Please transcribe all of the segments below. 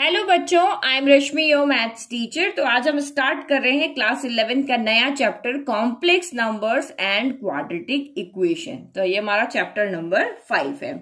hello बच्चों I am Rashmi your maths teacher तो आज हम स्टार्ट कर रहे हैं क्लास इलेवेंथ का नया chapter complex numbers and quadratic equation तो ये हमारा चैप्टर नंबर फाइव है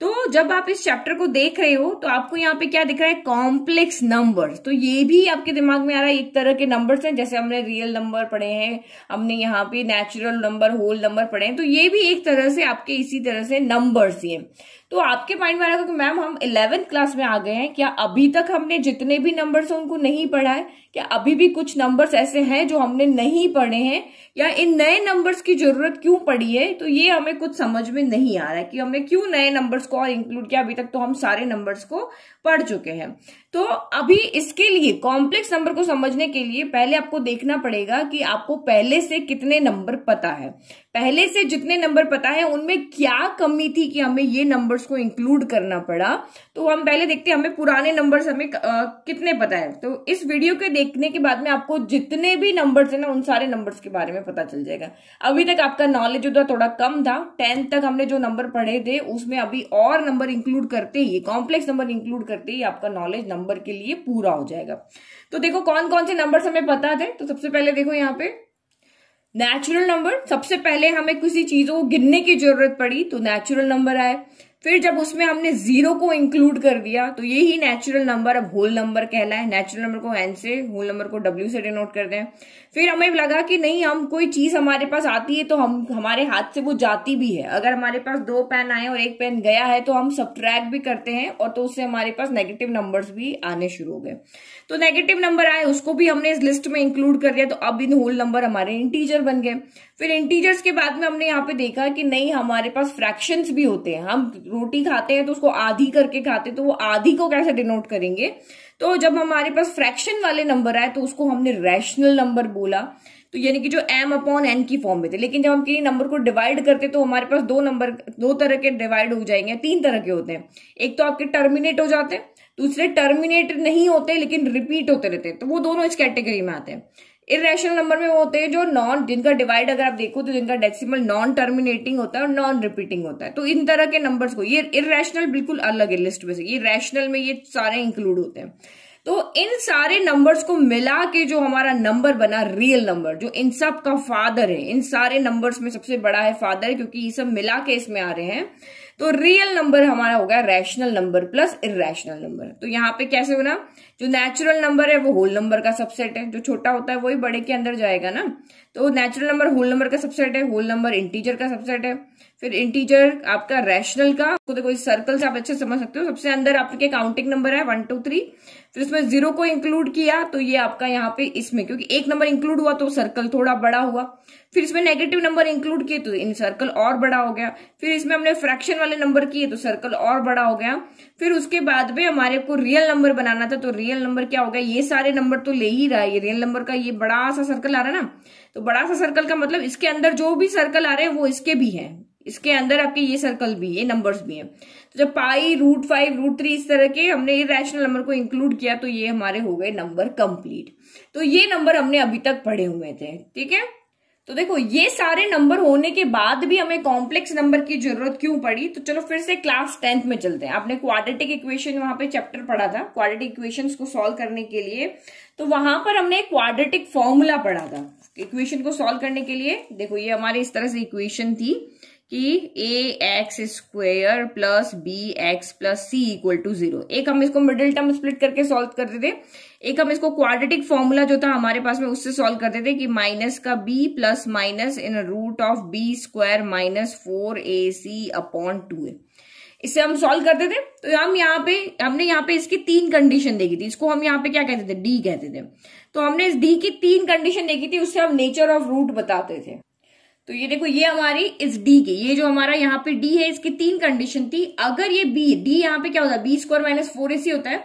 तो जब आप इस चैप्टर को देख रहे हो तो आपको यहाँ पे क्या दिख रहा है कॉम्प्लेक्स नंबर तो ये भी आपके दिमाग में आ रहा है एक तरह के नंबर्स हैं जैसे हमने रियल नंबर पढ़े हैं हमने यहाँ पे नेचुरल नंबर होल नंबर पढ़े हैं तो ये भी एक तरह से आपके इसी तरह से नंबर्स ही हैं तो आपके माइंड में आएगा कि मैम हम इलेवेंथ क्लास में आ गए हैं क्या अभी तक हमने जितने भी नंबर्स है उनको नहीं पढ़ा है क्या अभी भी कुछ नंबर्स ऐसे हैं जो हमने नहीं पढ़े हैं या इन नए नंबर्स की जरूरत क्यों पड़ी है तो ये हमें कुछ समझ में नहीं आ रहा है कि हमने क्यों नए नंबर्स को और इंक्लूड किया अभी तक तो हम सारे नंबर्स को पढ़ चुके हैं तो अभी इसके लिए कॉम्प्लेक्स नंबर को समझने के लिए पहले आपको देखना पड़ेगा कि आपको पहले से कितने नंबर पता है पहले से जितने नंबर पता है उनमें क्या कमी थी कि हमें ये नंबर्स को इंक्लूड करना पड़ा तो हम पहले देखते हैं हमें पुराने नंबर हमें आ, कितने पता है तो इस वीडियो के देखने के बाद में आपको जितने भी नंबर है ना उन सारे नंबर्स के बारे में पता चल जाएगा अभी तक आपका नॉलेज था थोड़ा कम था टेंथ तक हमने जो नंबर पढ़े थे उसमें अभी और नंबर इंक्लूड करते ही कॉम्प्लेक्स नंबर इंक्लूड करते ही आपका नॉलेज नंबर नंबर के लिए पूरा हो जाएगा तो देखो कौन कौन से नंबर हमें पता थे तो सबसे पहले देखो यहाँ पे नेचुरल नंबर सबसे पहले हमें किसी चीजों को गिनने की जरूरत पड़ी तो नेचुरल नंबर आए फिर जब उसमें हमने जीरो को इंक्लूड कर दिया तो ये ही नेचुरल नंबर अब होल नंबर कहला है नेचुरल नंबर को एन से होल नंबर को डब्ल्यू से डिनोट करते हैं फिर हमें लगा कि नहीं हम कोई चीज हमारे पास आती है तो हम हमारे हाथ से वो जाती भी है अगर हमारे पास दो पेन आए और एक पेन गया है तो हम सब भी करते हैं और तो उससे हमारे पास नेगेटिव नंबर भी आने शुरू हो गए तो नेगेटिव नंबर आए उसको भी हमने इस लिस्ट में इंक्लूड कर दिया तो अब इन होल नंबर हमारे इंटीजर बन गए फिर इंटीजर्स के बाद में हमने यहाँ पे देखा कि नहीं हमारे पास फ्रैक्शन भी होते हैं हम रोटी खाते हैं तो उसको आधी करके खाते तो वो आधी को कैसे डिनोट करेंगे तो जब हमारे पास फ्रैक्शन वाले नंबर आए तो उसको हमने रैशनल नंबर बोला तो यानी कि जो एम अपॉन एन की फॉर्म में थे लेकिन जब हम किसी नंबर को डिवाइड करते तो हमारे पास दो नंबर दो तरह के डिवाइड हो जाएंगे तीन तरह के होते हैं एक तो आपके टर्मिनेट हो जाते हैं दूसरे टर्मिनेट नहीं होते लेकिन रिपीट होते रहते हैं तो वो दोनों इस कैटेगरी में आते हैं इेशनल नंबर में वो होते हैं जो नॉन जिनका डिवाइड अगर आप देखो तो जिनका डेसिमल नॉन टर्मिनेटिंग होता है और नॉन रिपीटिंग होता है तो इन तरह के नंबर्स को ये इरेशनल बिल्कुल अलग है लिस्ट में से ये रैशनल में ये सारे इंक्लूड होते हैं तो इन सारे नंबर्स को मिला के जो हमारा नंबर बना रियल नंबर जो इन सब का फादर है इन सारे नंबर्स में सबसे बड़ा है फादर क्योंकि ये सब मिला के इसमें आ रहे हैं तो रियल नंबर हमारा हो गया rational number plus irrational number तो यहाँ पे कैसे होना जो नेचुरल नंबर है वो होल नंबर का सबसेट है जो छोटा होता है वही बड़े के अंदर जाएगा ना तो नेचुरल नंबर होल नंबर का सबसेट है होल नंबर इंटीजर का सबसेट है फिर इंटीजर आपका रैशनल का तो देखो इस सर्कल से आप अच्छे समझ सकते हो सबसे अंदर आपके काउंटिंग नंबर है वन टू थ्री फिर तो इसमें जीरो को इंक्लूड किया तो ये आपका यहाँ पे इसमें क्योंकि एक नंबर इंक्लूड हुआ तो सर्कल थोड़ा बड़ा हुआ फिर इसमें नेगेटिव नंबर इंक्लूड किए तो इन सर्कल और बड़ा हो गया फिर इसमें हमने फ्रैक्शन वाले नंबर किए तो सर्कल और बड़ा हो गया फिर उसके बाद में हमारे को रियल नंबर बनाना था तो रियल नंबर क्या हो गया ये सारे नंबर तो ले ही रहा है ये रियल नंबर का ये बड़ा सा सर्कल आ रहा है ना तो बड़ा सा सर्कल का मतलब इसके अंदर जो भी सर्कल आ रहे हैं वो इसके भी है इसके अंदर आपके ये सर्कल भी ये नंबर्स भी हैं तो जब pi root five root three इस तरह के हमने इरेशनल नंबर को इंक्लूड किया तो ये हमारे हो गए नंबर कंप्लीट तो ये नंबर हमने अभी तक पढ़े हुए थे ठीक है तो देखो ये सारे नंबर होने के बाद भी हमें कॉम्प्लेक्स नंबर की जरूरत क्यों पड़ी तो चलो फिर से क्लास टेंथ में चलते हैं आपने क्वाड्रेटिक इक्वेशन वहां पे चैप्टर पढ़ा था क्वाड्रेटिक इक्वेशंस को सॉल्व करने के लिए तो वहां पर हमने क्वाड्रेटिक फॉर्मूला पढ़ा था इक्वेशन को सॉल्व करने के लिए देखो ये हमारी इस तरह से इक्वेशन थी कि a x square plus b x plus c equal to zero एक हम इसको मिडिल टर्म स्प्लिट करके सॉल्व करते थे एक हम इसको क्वाड्रेटिक फॉर्मूला जो था हमारे पास में उससे सॉल्व करते थे कि माइनस का b plus minus in root of b square minus four a c upon two a इससे हम सॉल्व करते थे तो हम यहाँ पे हमने यहाँ पे इसकी तीन कंडीशन देखी थी इसको हम यहाँ पे क्या कहते थे डी कहते थे तो हमने इस डी की तीन कंडीशन देखी थी उससे हम नेचर ऑफ रूट बताते थे तो ये देखो ये हमारी इस डी की ये जो हमारा यहाँ पे डी है इसकी तीन कंडीशन थी अगर ये बी डी यहाँ पे क्या होता है b square minus four a c होता है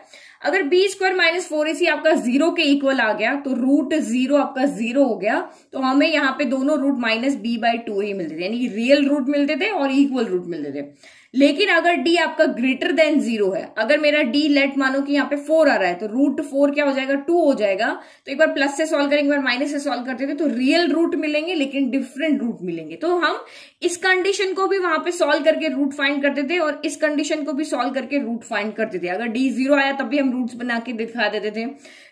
अगर b square minus four a c आपका जीरो के इक्वल आ गया तो रूट जीरो आपका जीरो हो गया तो हमें यहाँ पे दोनों root minus b by two ही मिलते थे यानी रियल रूट मिलते थे और इक्वल रूट मिलते थे लेकिन अगर डी आपका ग्रेटर देन जीरो है अगर मेरा डी लेट मानो कि यहाँ पे फोर आ रहा है तो रूट फोर क्या हो जाएगा टू हो जाएगा तो एक बार प्लस से सॉल्व करेंगे एक बार माइनस से सॉल्व करते थे तो रियल रूट मिलेंगे लेकिन डिफरेंट रूट मिलेंगे तो हम इस कंडीशन को भी वहां पे सॉल्व करके रूट फाइंड करते थे और इस कंडीशन को भी सॉल्व करके रूट फाइंड करते थे अगर डी जीरो आया तब भी हम रूट्स बना के दिखा देते थे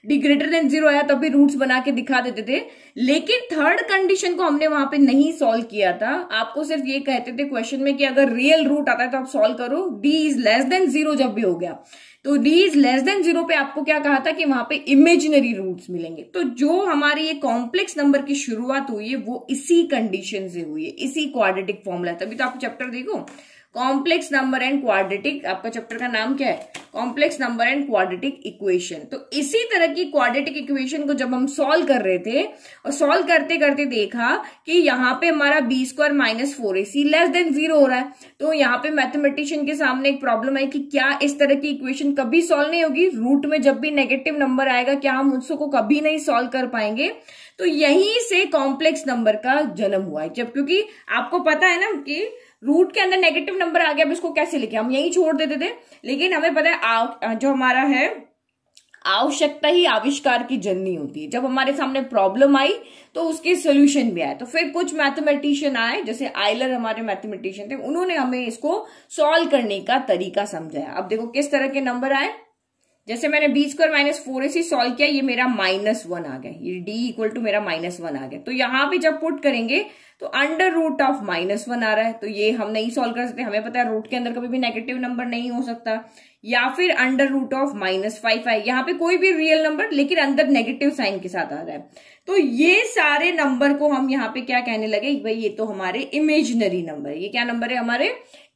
डी ग्रेटर देन जीरो आया तब भी रूट्स बना के दिखा देते थे लेकिन थर्ड कंडीशन को हमने वहां पे नहीं सॉल्व किया था आपको सिर्फ ये कहते थे क्वेश्चन में कि अगर रियल रूट आता है तो आप सॉल्व करो D is less than zero जब भी हो गया तो D is less than zero पे आपको क्या कहा था कि वहां पे इमेजिनरी रूट्स मिलेंगे तो जो हमारे ये कॉम्प्लेक्स नंबर की शुरुआत हुई है वो इसी कंडीशन से हुई है इसी क्वाड्रेटिक फॉर्मूला तभी तो आप चैप्टर देखो कॉम्प्लेक्स नंबर एंड क्वाड्रेटिक आपका चैप्टर का नाम क्या है complex number and quadratic equation तो इसी तरह की क्वाड्रेटिक इक्वेशन को जब हम सॉल्व कर रहे थे और सॉल्व करते करते देखा कि यहाँ पे हमारा b square minus four a c less than zero हो रहा है तो यहाँ पे मैथमेटिशियन के सामने एक प्रॉब्लम है कि क्या इस तरह की इक्वेशन कभी सॉल्व नहीं होगी रूट में जब भी नेगेटिव नंबर आएगा क्या हम उसको कभी नहीं सॉल्व कर पाएंगे तो यहीं से कॉम्प्लेक्स नंबर का जन्म हुआ है जब क्योंकि आपको पता है ना कि रूट के अंदर नेगेटिव नंबर आ गया अब इसको कैसे लिखे हम यही छोड़ देते थे लेकिन हमें पता है आव, जो हमारा है आवश्यकता ही आविष्कार की जननी होती है जब हमारे सामने प्रॉब्लम आई तो उसके सोल्यूशन भी आए तो फिर कुछ मैथमेटिशियन आए जैसे आइलर हमारे मैथमेटिशियन थे उन्होंने हमें इसको सॉल्व करने का तरीका समझाया अब देखो किस तरह के नंबर आए जैसे मैंने b square minus four a c solve किया ये मेरा माइनस वन आ गया ये डी इक्वल टू मेरा माइनस वन आ गया तो यहां पे जब पुट करेंगे तो under root of minus one आ रहा है तो ये हम नहीं सॉल्व कर सकते हमें पता है रूट के अंदर कभी भी नेगेटिव नंबर नहीं हो सकता या फिर under root of minus five आए यहाँ पे कोई भी रियल नंबर लेकिन अंदर नेगेटिव साइन के साथ आ रहा है तो ये सारे नंबर को हम यहाँ पे क्या कहने लगे भाई ये तो हमारे इमेजिनरी नंबर ये क्या नंबर है हमारे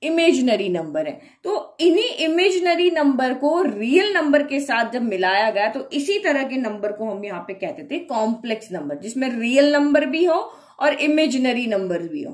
इमेजनरी नंबर है तो इन्हीं इमेजनरी नंबर को रियल नंबर के साथ जब मिलाया गया तो इसी तरह के नंबर को हम यहाँ पे कहते थे कॉम्प्लेक्स नंबर जिसमें रियल नंबर भी हो और इमेजनरी नंबर भी हो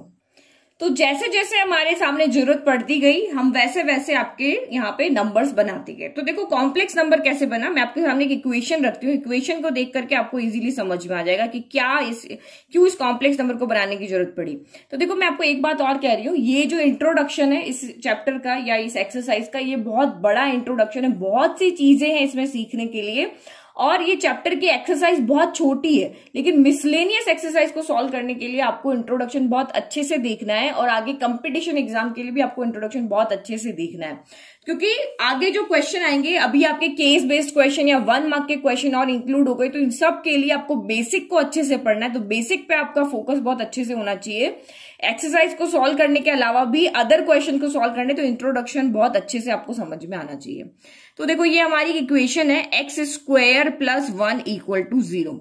तो जैसे जैसे हमारे सामने जरूरत पड़ती गई हम वैसे वैसे आपके यहाँ पे नंबर्स बनाते गए तो देखो कॉम्प्लेक्स नंबर कैसे बना मैं आपके सामने एक इक्वेशन रखती हूँ इक्वेशन को देख करके आपको इजीली समझ में आ जाएगा कि क्या इस क्यों इस कॉम्प्लेक्स नंबर को बनाने की जरूरत पड़ी तो देखो मैं आपको एक बात और कह रही हूँ ये जो इंट्रोडक्शन है इस चैप्टर का या इस एक्सरसाइज का ये बहुत बड़ा इंट्रोडक्शन है बहुत सी चीजें हैं इसमें सीखने के लिए और ये चैप्टर की एक्सरसाइज बहुत छोटी है लेकिन मिसलेनियस एक्सरसाइज को सॉल्व करने के लिए आपको इंट्रोडक्शन बहुत अच्छे से देखना है और आगे कंपटीशन एग्जाम के लिए भी आपको इंट्रोडक्शन बहुत अच्छे से देखना है क्योंकि आगे जो क्वेश्चन आएंगे अभी आपके केस बेस्ड क्वेश्चन या वन मार्क के क्वेश्चन और इंक्लूड हो गए तो इन सब के लिए आपको बेसिक को अच्छे से पढ़ना है तो बेसिक पे आपका फोकस बहुत अच्छे से होना चाहिए एक्सरसाइज को सॉल्व करने के अलावा भी अदर क्वेश्चन को सॉल्व करने तो इंट्रोडक्शन बहुत अच्छे से आपको समझ में आना चाहिए तो देखो ये हमारी इक्वेशन है x square plus one equal to zero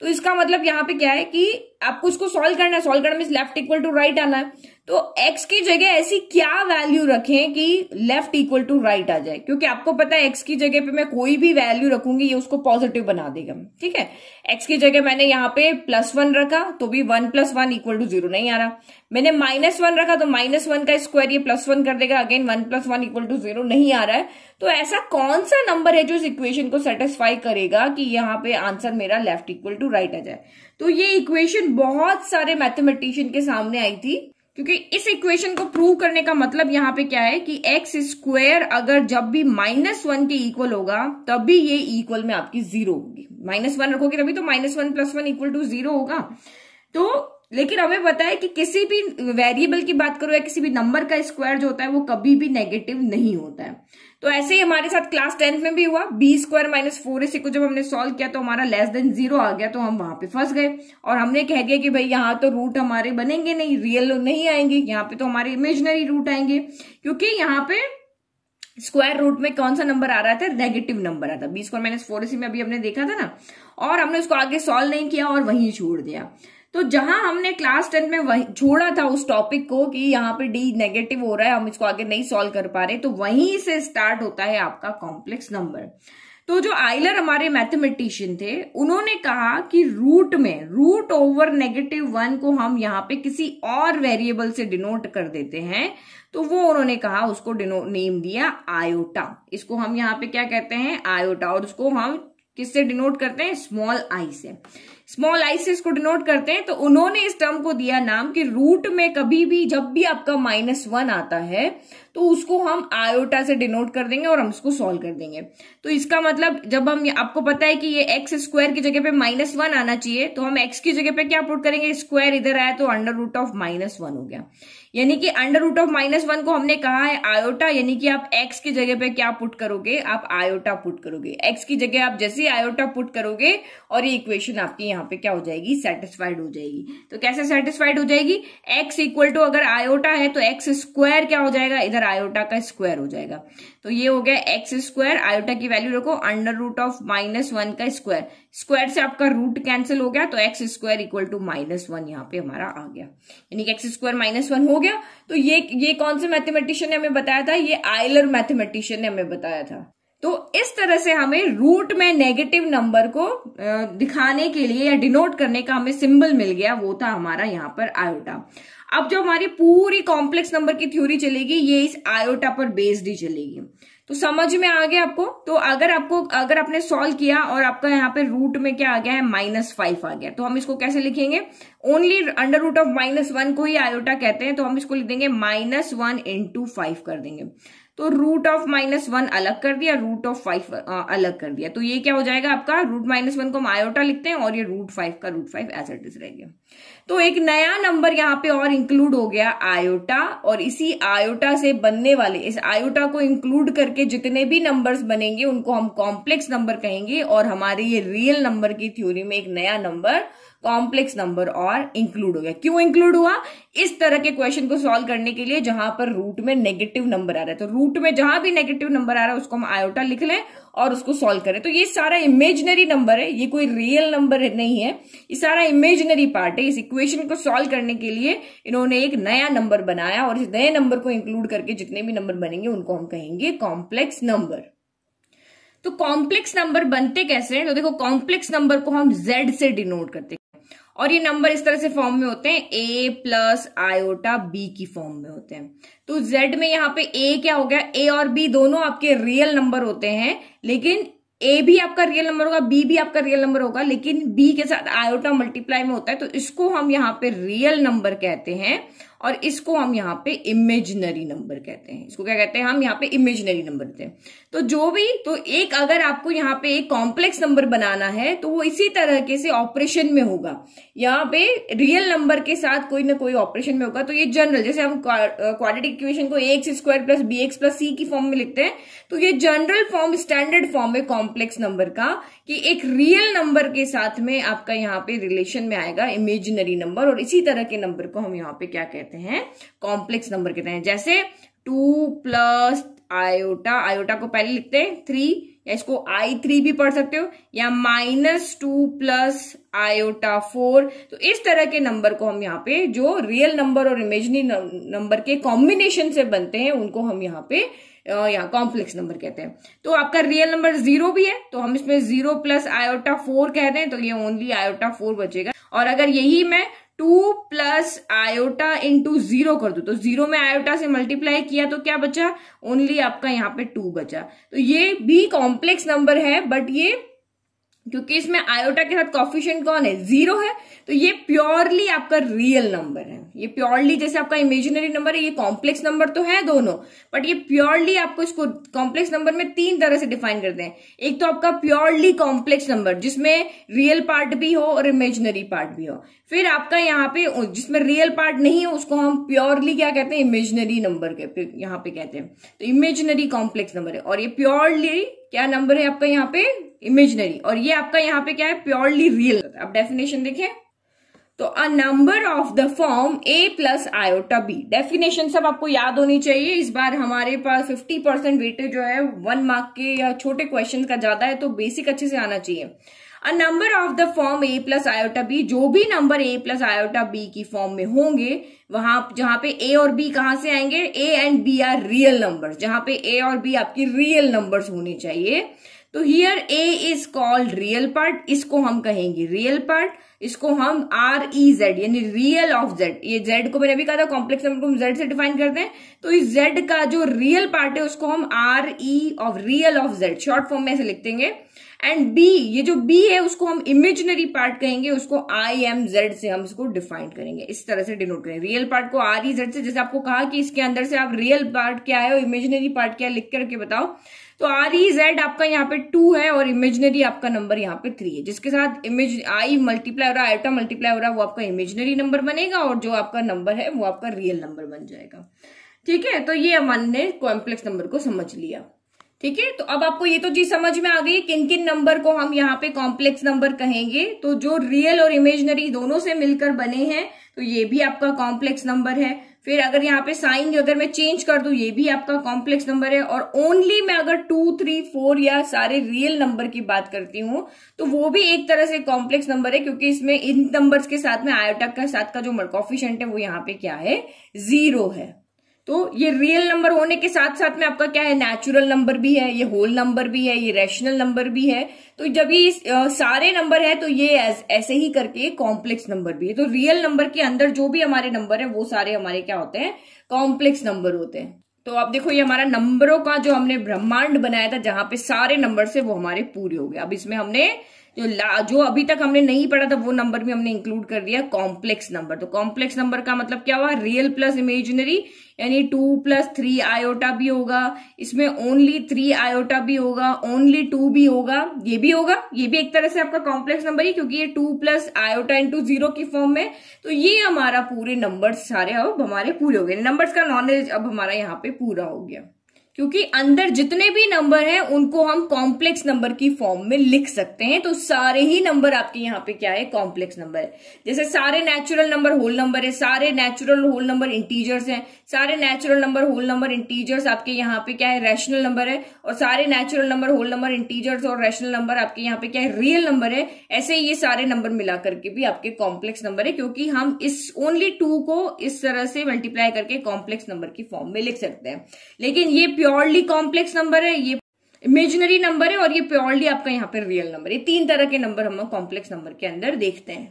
तो इसका मतलब यहाँ पे क्या है कि आपको इसको सॉल्व करना है सॉल्व करना mean left equal to right आना है तो x की जगह ऐसी क्या वैल्यू रखें कि लेफ्ट इक्वल टू राइट आ जाए क्योंकि आपको पता है x की जगह पे मैं कोई भी वैल्यू रखूंगी ये उसको पॉजिटिव बना देगा ठीक है x की जगह मैंने यहाँ पे प्लस वन रखा तो भी one plus one equal to zero नहीं आ रहा मैंने माइनस वन रखा तो माइनस वन का स्क्वायर ये प्लस वन कर देगा again one plus one equal to zero नहीं आ रहा है तो ऐसा कौन सा नंबर है जो इस इक्वेशन को सेटिस्फाई करेगा कि यहाँ पे आंसर मेरा लेफ्ट इक्वल टू राइट आ जाए तो ये इक्वेशन बहुत सारे मैथमेटिशियन के सामने आई थी क्योंकि इस इक्वेशन को प्रूव करने का मतलब यहां पे क्या है कि एक्स स्क्वेयर अगर जब भी माइनस वन के इक्वल होगा तब भी ये इक्वल में आपकी जीरो होगी माइनस वन रखोगे तभी तो minus one plus one equal to zero होगा तो लेकिन हमें पता है कि किसी भी वेरिएबल की बात करो या किसी भी नंबर का स्क्वायर जो होता है वो कभी भी नेगेटिव नहीं होता है तो ऐसे ही हमारे साथ क्लास टेंथ में भी हुआ b square minus four a c को जब हमने सॉल्व किया तो हमारा लेस देन जीरो आ गया तो हम वहां पे फंस गए और हमने कह दिया कि भाई यहाँ तो रूट हमारे बनेंगे नहीं रियल तो नहीं आएंगे यहाँ पे तो हमारे इमेजनरी रूट आएंगे क्योंकि यहाँ पे स्क्वायर रूट में कौन सा नंबर आ रहा था नेगेटिव नंबर आता b square minus four a c में अभी हमने देखा था ना और हमने उसको आगे सॉल्व नहीं किया और वहीं छोड़ दिया तो जहां हमने क्लास टेन में वही छोड़ा था उस टॉपिक को कि यहाँ पे डी नेगेटिव हो रहा है हम इसको आगे नहीं सॉल्व कर पा रहे तो वहीं से स्टार्ट होता है आपका कॉम्प्लेक्स नंबर तो जो आइलर हमारे मैथमेटिशियन थे उन्होंने कहा कि रूट में रूट ओवर नेगेटिव वन को हम यहाँ पे किसी और वेरिएबल से डिनोट कर देते हैं तो वो उन्होंने कहा उसको डिनोट नेम दिया आयोटा इसको हम यहाँ पे क्या कहते हैं आयोटा और उसको हम किससे डिनोट करते हैं स्मॉल आई से स्मॉल आइसिस को डिनोट करते हैं तो उन्होंने इस टर्म को दिया नाम कि रूट में कभी भी जब भी आपका माइनस वन आता है तो उसको हम आयोटा से डिनोट कर देंगे और हम इसको सॉल्व कर देंगे तो इसका मतलब जब हम आपको पता है कि ये एक्स स्क्वायर की जगह पे माइनस वन आना चाहिए तो हम एक्स की जगह पे क्या पुट करेंगे स्क्वायर इधर आया तो under root of minus one हो गया यानी कि under root of minus one को हमने कहा है आयोटा यानी कि आप एक्स की जगह पे क्या पुट करोगे आप आयोटा पुट करोगे एक्स की जगह आप जैसे ही आयोटा पुट करोगे और ये इक्वेशन आपकी यहाँ पे क्या हो जाएगी सेटिस्फाइड हो जाएगी तो कैसे सेटिस्फाइड हो जाएगी एक्स इक्वल टू अगर आयोटा है तो एक्स स्क्वायर क्या हो जाएगा इधर आयोटा का स्क्वायर हो जाएगा तो ये हो गया एक्स स्क्वायर आयोटा की वैल्यू रखो under root of minus one का स्क्वायर स्क्वायर से आपका रूट कैंसिल हो गया तो x square equal to minus one यहाँ पे हमारा आ गया यानी कि एक्स स्क्वायर माइनस वन हो गया तो ये ये कौन से मैथमेटिशियन ने हमें बताया था ये आयलर मैथमेटिशियन ने हमें बताया था तो इस तरह से हमें रूट में नेगेटिव नंबर को दिखाने के लिए या डिनोट करने का हमें सिंबल मिल गया वो था हमारा यहाँ पर आयोटा अब जो हमारी पूरी कॉम्प्लेक्स नंबर की थ्योरी चलेगी ये इस आयोटा पर बेस्ड ही चलेगी तो समझ में आ गया आपको तो अगर आपको अगर आपने सॉल्व किया और आपका यहाँ पे रूट में क्या आ गया है माइनस फाइव आ गया तो हम इसको कैसे लिखेंगे only under root of minus one को ही आयोटा कहते हैं तो हम इसको लिख देंगे माइनस वन इंटू फाइव कर देंगे तो रूट ऑफ माइनस वन अलग कर दिया रूट ऑफ फाइव अलग कर दिया तो ये क्या हो जाएगा आपका रूट माइनस वन को हम आयोटा लिखते हैं और ये रूट फाइव का root five as it is रह गया तो एक नया नंबर यहाँ पे और इंक्लूड हो गया आयोटा और इसी आयोटा से बनने वाले इस आयोटा को इंक्लूड करके जितने भी नंबर्स बनेंगे उनको हम कॉम्प्लेक्स नंबर कहेंगे और हमारे ये रियल नंबर की थ्योरी में एक नया नंबर कॉम्प्लेक्स नंबर और इंक्लूड हो गया क्यों इंक्लूड हुआ इस तरह के क्वेश्चन को सॉल्व करने के लिए जहां पर रूट में नेगेटिव नंबर आ रहा है तो रूट में जहां भी नेगेटिव नंबर आ रहा है उसको हम आयोटा लिख लें और उसको सॉल्व करें तो ये सारा इमेजनरी नंबर है ये कोई रियल नंबर नहीं है ये सारा इमेजनरी पार्ट है इस इक्वेशन को सॉल्व करने के लिए इन्होंने एक नया नंबर बनाया और इस नए नंबर को इंक्लूड करके जितने भी नंबर बनेंगे उनको हम कहेंगे कॉम्प्लेक्स नंबर तो कॉम्प्लेक्स नंबर बनते कैसे हैं तो देखो कॉम्प्लेक्स नंबर को हम z से डिनोट करते हैं और ये नंबर इस तरह से फॉर्म में होते हैं a प्लस आयोटा b की फॉर्म में होते हैं तो z में यहाँ पे a क्या हो गया a और b दोनों आपके रियल नंबर होते हैं लेकिन ए भी आपका रियल नंबर होगा बी भी आपका रियल नंबर होगा लेकिन बी के साथ आयोटा मल्टीप्लाई में होता है तो इसको हम यहाँ पे रियल नंबर कहते हैं और इसको हम यहाँ पे इमेजिनरी नंबर कहते हैं इसको क्या कहते हैं हम यहाँ पे इमेजिनरी नंबर देते हैं तो जो भी तो एक अगर आपको यहाँ पे एक कॉम्प्लेक्स नंबर बनाना है तो वो इसी तरह के से ऑपरेशन में होगा यहाँ पे रियल नंबर के साथ कोई ना कोई ऑपरेशन में होगा तो ये जनरल जैसे हम क्वालिटी इक्वेशन को a x square plus b x plus c की फॉर्म में लिखते हैं तो ये जनरल फॉर्म स्टैंडर्ड फॉर्म है कॉम्प्लेक्स नंबर का कि एक रियल नंबर के साथ में आपका यहाँ पे रिलेशन में आएगा इमेजिनरी नंबर और इसी तरह के नंबर को हम यहाँ पे क्या कहते हैं कहते हैं कॉम्प्लेक्स नंबर कहते हैं जैसे टू प्लस आयोटा आयोटा को पहले लिखते हैं थ्री या इसको आई थ्री भी पढ़ सकते हो या minus two plus iota four तो इस तरह के नंबर को हम यहाँ पे जो रियल नंबर और इमेजनी नंबर के कॉम्बिनेशन से बनते हैं उनको हम यहाँ पे यहाँ कॉम्प्लेक्स नंबर कहते हैं तो आपका रियल नंबर जीरो भी है तो हम इसमें जीरो प्लस आयोटा फोर कह दें तो ये ओनली आयोटा फोर बचेगा और अगर यही मैं two plus iota into zero कर दो तो जीरो में आयोटा से मल्टीप्लाई किया तो क्या बचा ओनली आपका यहाँ पे टू बचा तो ये भी कॉम्प्लेक्स नंबर है बट ये क्योंकि इसमें आयोटा के साथ कॉफिशियंट कौन है जीरो है तो ये प्योरली आपका रियल नंबर है ये प्योरली जैसे आपका इमेजिनरी नंबर है ये कॉम्प्लेक्स नंबर तो है दोनों बट ये प्योरली आपको इसको कॉम्प्लेक्स नंबर में तीन तरह से डिफाइन करते हैं एक तो आपका प्योरली कॉम्प्लेक्स नंबर जिसमें रियल पार्ट भी हो और इमेजिनरी पार्ट भी हो फिर आपका यहाँ पे जिसमें रियल पार्ट नहीं हो उसको हम प्योरली क्या कहते हैं इमेजिनरी नंबर के यहाँ पे कहते हैं तो इमेजिनरी कॉम्प्लेक्स नंबर है और ये प्योरली क्या नंबर है आपका यहाँ पे इमेजनरी और ये आपका यहाँ पे क्या है प्योरली रियल आप डेफिनेशन देखें तो a number of the form a plus iota b definition सब आपको याद होनी चाहिए इस बार हमारे पास फिफ्टी परसेंट वेटेज जो है वन मार्क के या छोटे क्वेश्चन का ज्यादा है तो बेसिक अच्छे से आना चाहिए a number of the form a plus iota b जो भी number a plus iota B की फॉर्म में होंगे वहां जहां पे ए और बी कहां से आएंगे a and b are real number जहां पे ए और बी आपकी रियल नंबर होने चाहिए तो here a is called real part इसको हम कहेंगे रियल पार्ट इसको हम आर ई जेड यानी रियल ऑफ जेड ये जेड को मैंने अभी कहा था कॉम्प्लेक्स नंबर को हम जेड से डिफाइन करते हैं तो इस जेड का जो रियल पार्ट है उसको हम R E of real of Z short form में ऐसे लिखते हैं एंड बी ये जो बी है उसको हम इमेजिनरी पार्ट कहेंगे उसको आई एम जेड से हम इसको डिफाइन करेंगे इस तरह से डिनोट करेंगे रियल पार्ट को आर ई जेड से जैसे आपको कहा कि इसके अंदर से आप रियल पार्ट क्या है और इमेजिनरी पार्ट क्या है लिख करके बताओ तो आर ई जेड आपका यहाँ पे टू है और इमेजनरी आपका नंबर यहाँ पे थ्री है जिसके साथ इमेज आई मल्टीप्लाई हो रहा है आयोटा मल्टीप्लाई हो रहा है वो आपका इमेजनरी नंबर बनेगा और जो आपका नंबर है वो आपका रियल नंबर बन जाएगा ठीक है तो ये हमने कॉम्प्लेक्स नंबर को समझ लिया ठीक है तो अब आपको ये तो चीज समझ में आ गई किन किन नंबर को हम यहाँ पे कॉम्प्लेक्स नंबर कहेंगे तो जो रियल और इमेजनरी दोनों से मिलकर बने हैं तो ये भी आपका कॉम्प्लेक्स नंबर है फिर अगर यहाँ पे साइन अगर उधर मैं चेंज कर दू ये भी आपका कॉम्प्लेक्स नंबर है और ओनली मैं अगर टू थ्री फोर या सारे रियल नंबर की बात करती हूँ तो वो भी एक तरह से कॉम्प्लेक्स नंबर है क्योंकि इसमें इन नंबर्स के साथ में आयोटक के साथ का जो मर्कोफिशेंट है वो यहाँ पे क्या है जीरो है तो ये रियल नंबर होने के साथ साथ में आपका क्या है नेचुरल नंबर भी है ये होल नंबर भी है ये रेशनल नंबर भी है तो जब ये सारे नंबर है तो ये ऐसे ही करके कॉम्प्लेक्स नंबर भी है तो रियल नंबर के अंदर जो भी हमारे नंबर है वो सारे हमारे क्या होते हैं कॉम्प्लेक्स नंबर होते हैं तो आप देखो ये हमारा नंबरों का जो हमने ब्रह्मांड बनाया था जहां पे सारे नंबर से वो हमारे पूरे हो गए अब इसमें हमने जो ला जो अभी तक हमने नहीं पढ़ा था वो नंबर भी हमने इंक्लूड कर दिया कॉम्प्लेक्स नंबर तो कॉम्प्लेक्स नंबर का मतलब क्या हुआ रियल प्लस इमेजिनरी यानी टू प्लस थ्री आयोटा भी होगा इसमें ओनली थ्री आयोटा भी होगा ओनली टू भी होगा ये भी होगा ये भी एक तरह से आपका कॉम्प्लेक्स नंबर ही क्योंकि ये two plus iota into zero की फॉर्म में तो ये हमारा पूरे नंबर सारे अब हमारे पूरे हो गए नंबर्स का नॉलेज अब हमारा यहाँ पे पूरा हो गया क्योंकि अंदर जितने भी नंबर हैं उनको हम कॉम्प्लेक्स नंबर की फॉर्म में लिख सकते हैं तो सारे ही नंबर आपके यहाँ पे क्या है कॉम्प्लेक्स नंबर है जैसे सारे नेचुरल नंबर होल नंबर है सारे नेचुरल होल नंबर इंटीजर्स हैं सारे natural number whole number integers आपके यहाँ पे क्या है रैशनल नंबर है और सारे natural number whole number integers और रैशनल नंबर आपके यहाँ पे क्या है रियल नंबर है ऐसे ये सारे नंबर मिला करके भी आपके कॉम्प्लेक्स नंबर है क्योंकि हम इस ओनली टू को इस तरह से मल्टीप्लाई करके कॉम्प्लेक्स नंबर की फॉर्म में लिख सकते हैं लेकिन ये प्योर प्योरली कॉम्प्लेक्स नंबर है ये इमेजिनरी नंबर है और ये प्योरली आपका यहाँ पर रियल नंबर ये तीन तरह के नंबर हम कॉम्प्लेक्स नंबर के अंदर देखते हैं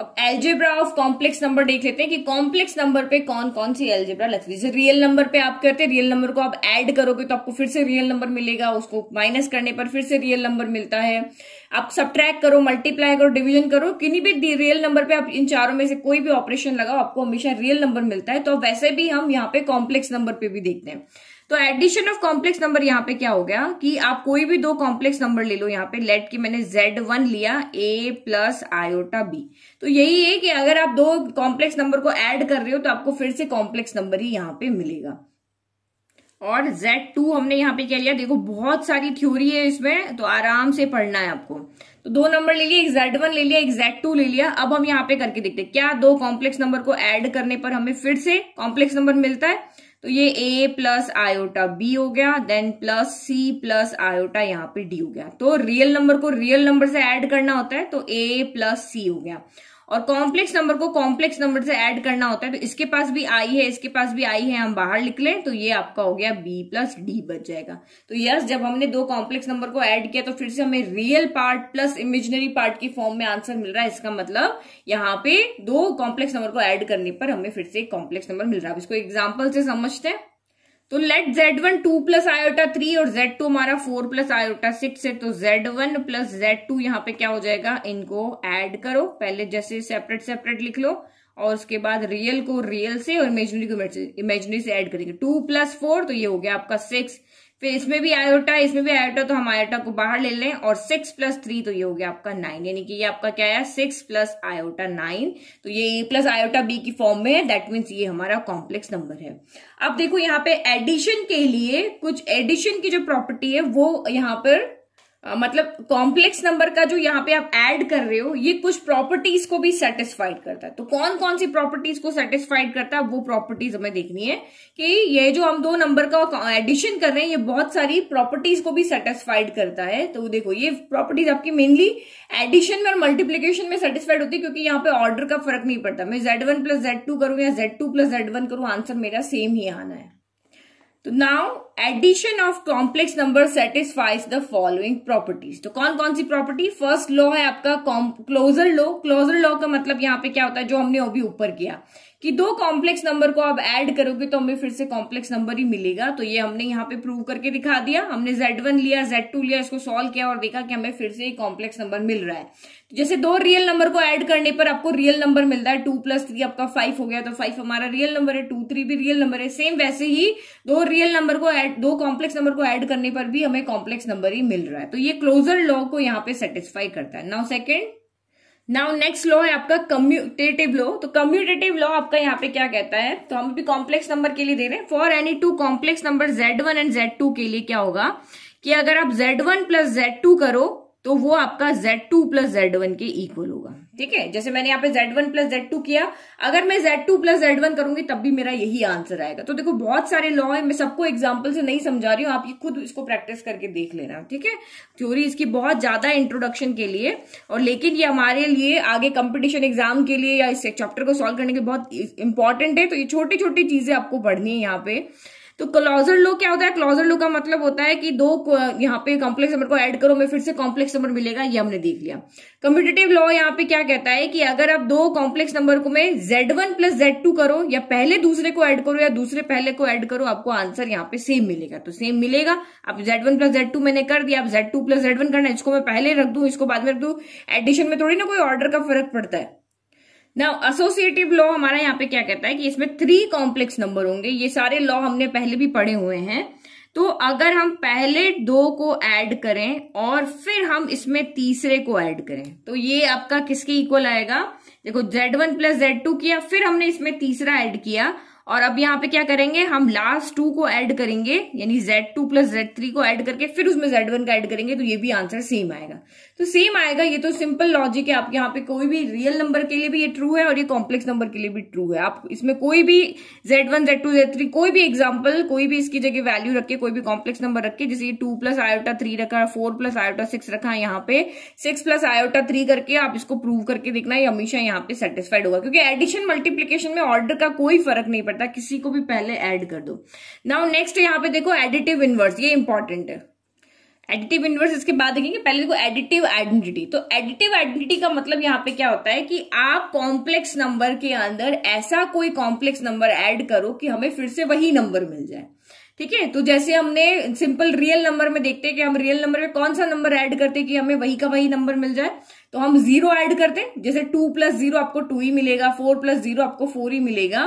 अब एल्जेब्रा ऑफ कॉम्प्लेक्स नंबर देख लेते हैं कि कॉम्प्लेक्स नंबर पे कौन कौन सी एल्जेब्रा लगती है रियल नंबर पे आप करते हैं रियल नंबर को आप ऐड करोगे तो आपको फिर से रियल नंबर मिलेगा उसको माइनस करने पर फिर से रियल नंबर मिलता है आप सब ट्रैक करो मल्टीप्लाई करो डिवीजन करो किन्हीं भी रियल नंबर पे आप इन चारों में से कोई भी ऑपरेशन लगाओ आपको हमेशा रियल नंबर मिलता है तो वैसे भी हम यहाँ पे कॉम्प्लेक्स नंबर पे भी देखते हैं तो एडिशन ऑफ कॉम्प्लेक्स नंबर यहाँ पे क्या हो गया कि आप कोई भी दो कॉम्प्लेक्स नंबर ले लो यहाँ पे लेट की मैंने जेड वन लिया ए प्लस आयोटा बी तो यही है कि अगर आप दो कॉम्प्लेक्स नंबर को ऐड कर रहे हो तो आपको फिर से कॉम्प्लेक्स नंबर ही यहाँ पे मिलेगा और Z2 हमने यहाँ पे क्या लिया देखो बहुत सारी थ्योरी है इसमें तो आराम से पढ़ना है आपको तो दो नंबर ले लिया एक Z1 ले लिया एक Z2 ले लिया अब हम यहाँ पे करके देखते हैं क्या दो कॉम्प्लेक्स नंबर को ऐड करने पर हमें फिर से कॉम्प्लेक्स नंबर मिलता है तो ये ए प्लस आयोटा बी हो गया then plus c plus iota यहाँ पे डी हो गया तो रियल नंबर को रियल नंबर से ऐड करना होता है तो ए प्लस सी हो गया और कॉम्प्लेक्स नंबर को कॉम्प्लेक्स नंबर से ऐड करना होता है तो इसके पास भी आई है इसके पास भी आई है हम बाहर निकले तो ये आपका हो गया बी प्लस डी बच जाएगा तो यस जब हमने दो कॉम्प्लेक्स नंबर को ऐड किया तो फिर से हमें real part plus imaginary part की फॉर्म में आंसर मिल रहा है इसका मतलब यहाँ पे दो कॉम्प्लेक्स नंबर को एड करने पर हमें फिर से एक कॉम्प्लेक्स नंबर मिल रहा है इसको एग्जाम्पल से समझते हैं तो let Z one two plus iota three और जेड टू हमारा फोर प्लस आयोटा सिक्स है तो Z one plus Z two यहाँ पे क्या हो जाएगा इनको एड करो पहले जैसे सेपरेट सेपरेट लिख लो और उसके बाद रियल को रियल से और इमेजनरी को इमेजनरी से एड करेंगे टू प्लस फोर तो ये हो गया आपका सिक्स फिर इसमें भी आयोटा इसमें भी आयोटा तो हम आयोटा को बाहर ले लें और सिक्स प्लस थ्री तो ये हो गया आपका नाइन यानी कि ये आपका क्या आया सिक्स प्लस आयोटा नाइन तो ये ए प्लस आयोटा बी की फॉर्म में है दैट मीन्स ये हमारा कॉम्प्लेक्स नंबर है अब देखो यहाँ पे एडिशन के लिए कुछ एडिशन की जो प्रॉपर्टी है वो यहाँ पर मतलब कॉम्प्लेक्स नंबर का जो यहाँ पे आप ऐड कर रहे हो ये कुछ प्रॉपर्टीज को भी सेटिस्फाइड करता है तो कौन कौन सी प्रॉपर्टीज को सेटिस्फाइड करता है वो प्रॉपर्टीज हमें देखनी है कि ये जो हम दो नंबर का एडिशन कर रहे हैं ये बहुत सारी प्रॉपर्टीज को भी सेटिस्फाइड करता है तो देखो ये प्रॉपर्टीज आपकी मेनली एडिशन में और मल्टीप्लीकेशन में सेटिस्फाइड होती है क्योंकि यहाँ पे ऑर्डर का फर्क नहीं पड़ता मैं Z one plus Z two करूँ या Z two plus Z one करूँ आंसर मेरा सेम ही आना है तो now addition of complex number satisfies the following properties तो कौन कौन सी प्रॉपर्टी फर्स्ट लॉ है आपका क्लोजर लॉ क्लोजर लॉ का मतलब यहाँ पे क्या होता है जो हमने अभी ऊपर किया कि दो कॉम्प्लेक्स नंबर को आप ऐड करोगे तो हमें फिर से कॉम्प्लेक्स नंबर ही मिलेगा तो ये हमने यहाँ पे प्रूव करके दिखा दिया हमने वन लिया टू लिया इसको सॉल्व किया और देखा कि हमें फिर से कॉम्प्लेक्स नंबर मिल रहा है जैसे दो रियल नंबर को ऐड करने पर आपको रियल नंबर मिलता है टू प्लस थ्री आपका फाइव हो गया तो फाइव हमारा रियल नंबर है टू थ्री भी रियल नंबर है सेम वैसे ही दो रियल नंबर को ऐड दो कॉम्प्लेक्स नंबर को ऐड करने पर भी हमें कॉम्प्लेक्स नंबर ही मिल रहा है तो ये क्लोजर लॉ को यहाँ पे सेटिस्फाई करता है now second now next law है आपका कम्यूटेटिव लॉ तो कम्यूटेटिव लॉ आपका यहाँ पे क्या कहता है तो हम भी कॉम्प्लेक्स नंबर के लिए दे रहे हैं for any two complex number Z one and Z two के लिए क्या होगा कि अगर आप Z one plus Z two करो तो वो आपका z2 टू प्लस जेड के इक्वल होगा ठीक है जैसे मैंने यहाँ पे z1 वन प्लस जेड किया अगर मैं z2 टू प्लस जेड करूंगी तब भी मेरा यही आंसर आएगा तो देखो बहुत सारे लॉ है मैं सबको एग्जाम्पल से नहीं समझा रही हूँ आप ये खुद इसको प्रैक्टिस करके देख लेना ठीक है थ्योरी इसकी बहुत ज्यादा इंट्रोडक्शन के लिए और लेकिन ये हमारे लिए आगे कॉम्पिटिशन एग्जाम के लिए या इस चैप्टर को सोल्व करने के लिए बहुत इंपॉर्टेंट है तो ये छोटी छोटी चीजें आपको पढ़नी है यहाँ पे तो क्लॉजर लो क्या होता है क्लॉजर लो का मतलब होता है कि दो यहाँ पे कॉम्प्लेक्स नंबर को ऐड करो मैं फिर से कॉम्प्लेक्स नंबर मिलेगा ये हमने देख लिया कम्पिटेटिव लॉ यहाँ पे क्या कहता है कि अगर आप दो कॉम्प्लेक्स नंबर को मैं Z one plus Z two करो या पहले दूसरे को ऐड करो या दूसरे पहले को ऐड करो आपको आंसर यहाँ पे सेम मिलेगा तो सेम मिलेगा आप Z one plus Z two मैंने कर दिया आप Z two plus Z one करना इसको मैं पहले रख दू इसको बाद में रख दू एडिशन में थोड़ी ना कोई ऑर्डर का फर्क पड़ता है ना एसोसिएटिव लॉ हमारा यहाँ पे क्या कहता है कि इसमें थ्री कॉम्प्लेक्स नंबर होंगे ये सारे लॉ हमने पहले भी पढ़े हुए हैं तो अगर हम पहले दो को ऐड करें और फिर हम इसमें तीसरे को ऐड करें तो ये आपका किसके इक्वल आएगा देखो Z one plus Z two किया फिर हमने इसमें तीसरा ऐड किया और अब यहाँ पे क्या करेंगे हम लास्ट टू को ऐड करेंगे यानी Z2 two plus Z three को ऐड करके फिर उसमें Z1 का ऐड करेंगे तो ये भी आंसर सेम आएगा तो सेम आएगा ये तो सिंपल लॉजिक है आप यहाँ पे कोई भी रियल नंबर के लिए भी ये ट्रू है और ये कॉम्प्लेक्स नंबर के लिए भी ट्रू है आप इसमें कोई भी Z one Z two Z three कोई भी एग्जाम्पल कोई भी इसकी जगह वैल्यू रखे कोई भी कॉम्प्लेक्स नंबर रखे जैसे ये टू प्लस आयोटा थ्री रखा है फोर प्लस आयोटा सिक्स रखा है यहाँ पे सिक्स प्लस आयोटा थ्री करके आप इसको प्रूव करके देखना ये हमेशा यहाँ पे सेटिस्फाइड होगा क्योंकि एडिशन मल्टीप्लीकेशन में ऑर्डर का कोई फर्क नहीं पड़ता किसी को भी पहले एड कर दो नाउ नेक्स्ट यहाँ पे देखो एडिटिव इनवर्स ये इंपॉर्टेंट है एडिटिव इनवर्स इसके बाद देखेंगे पहले देखो एडिटिव आइडेंटिटी तो एडिटिव आइडेंटिटी का मतलब यहाँ पे क्या होता है कि आप कॉम्प्लेक्स नंबर के अंदर ऐसा कोई कॉम्प्लेक्स नंबर ऐड करो कि हमें फिर से वही नंबर मिल जाए ठीक है तो जैसे हमने सिंपल रियल नंबर में देखते हैं कि हम रियल नंबर में कौन सा नंबर ऐड करते कि हमें वही का वही नंबर मिल जाए तो हम जीरो ऐड करते हैं जैसे टू प्लस जीरो आपको टू ही मिलेगा फोर प्लस जीरो आपको फोर ही मिलेगा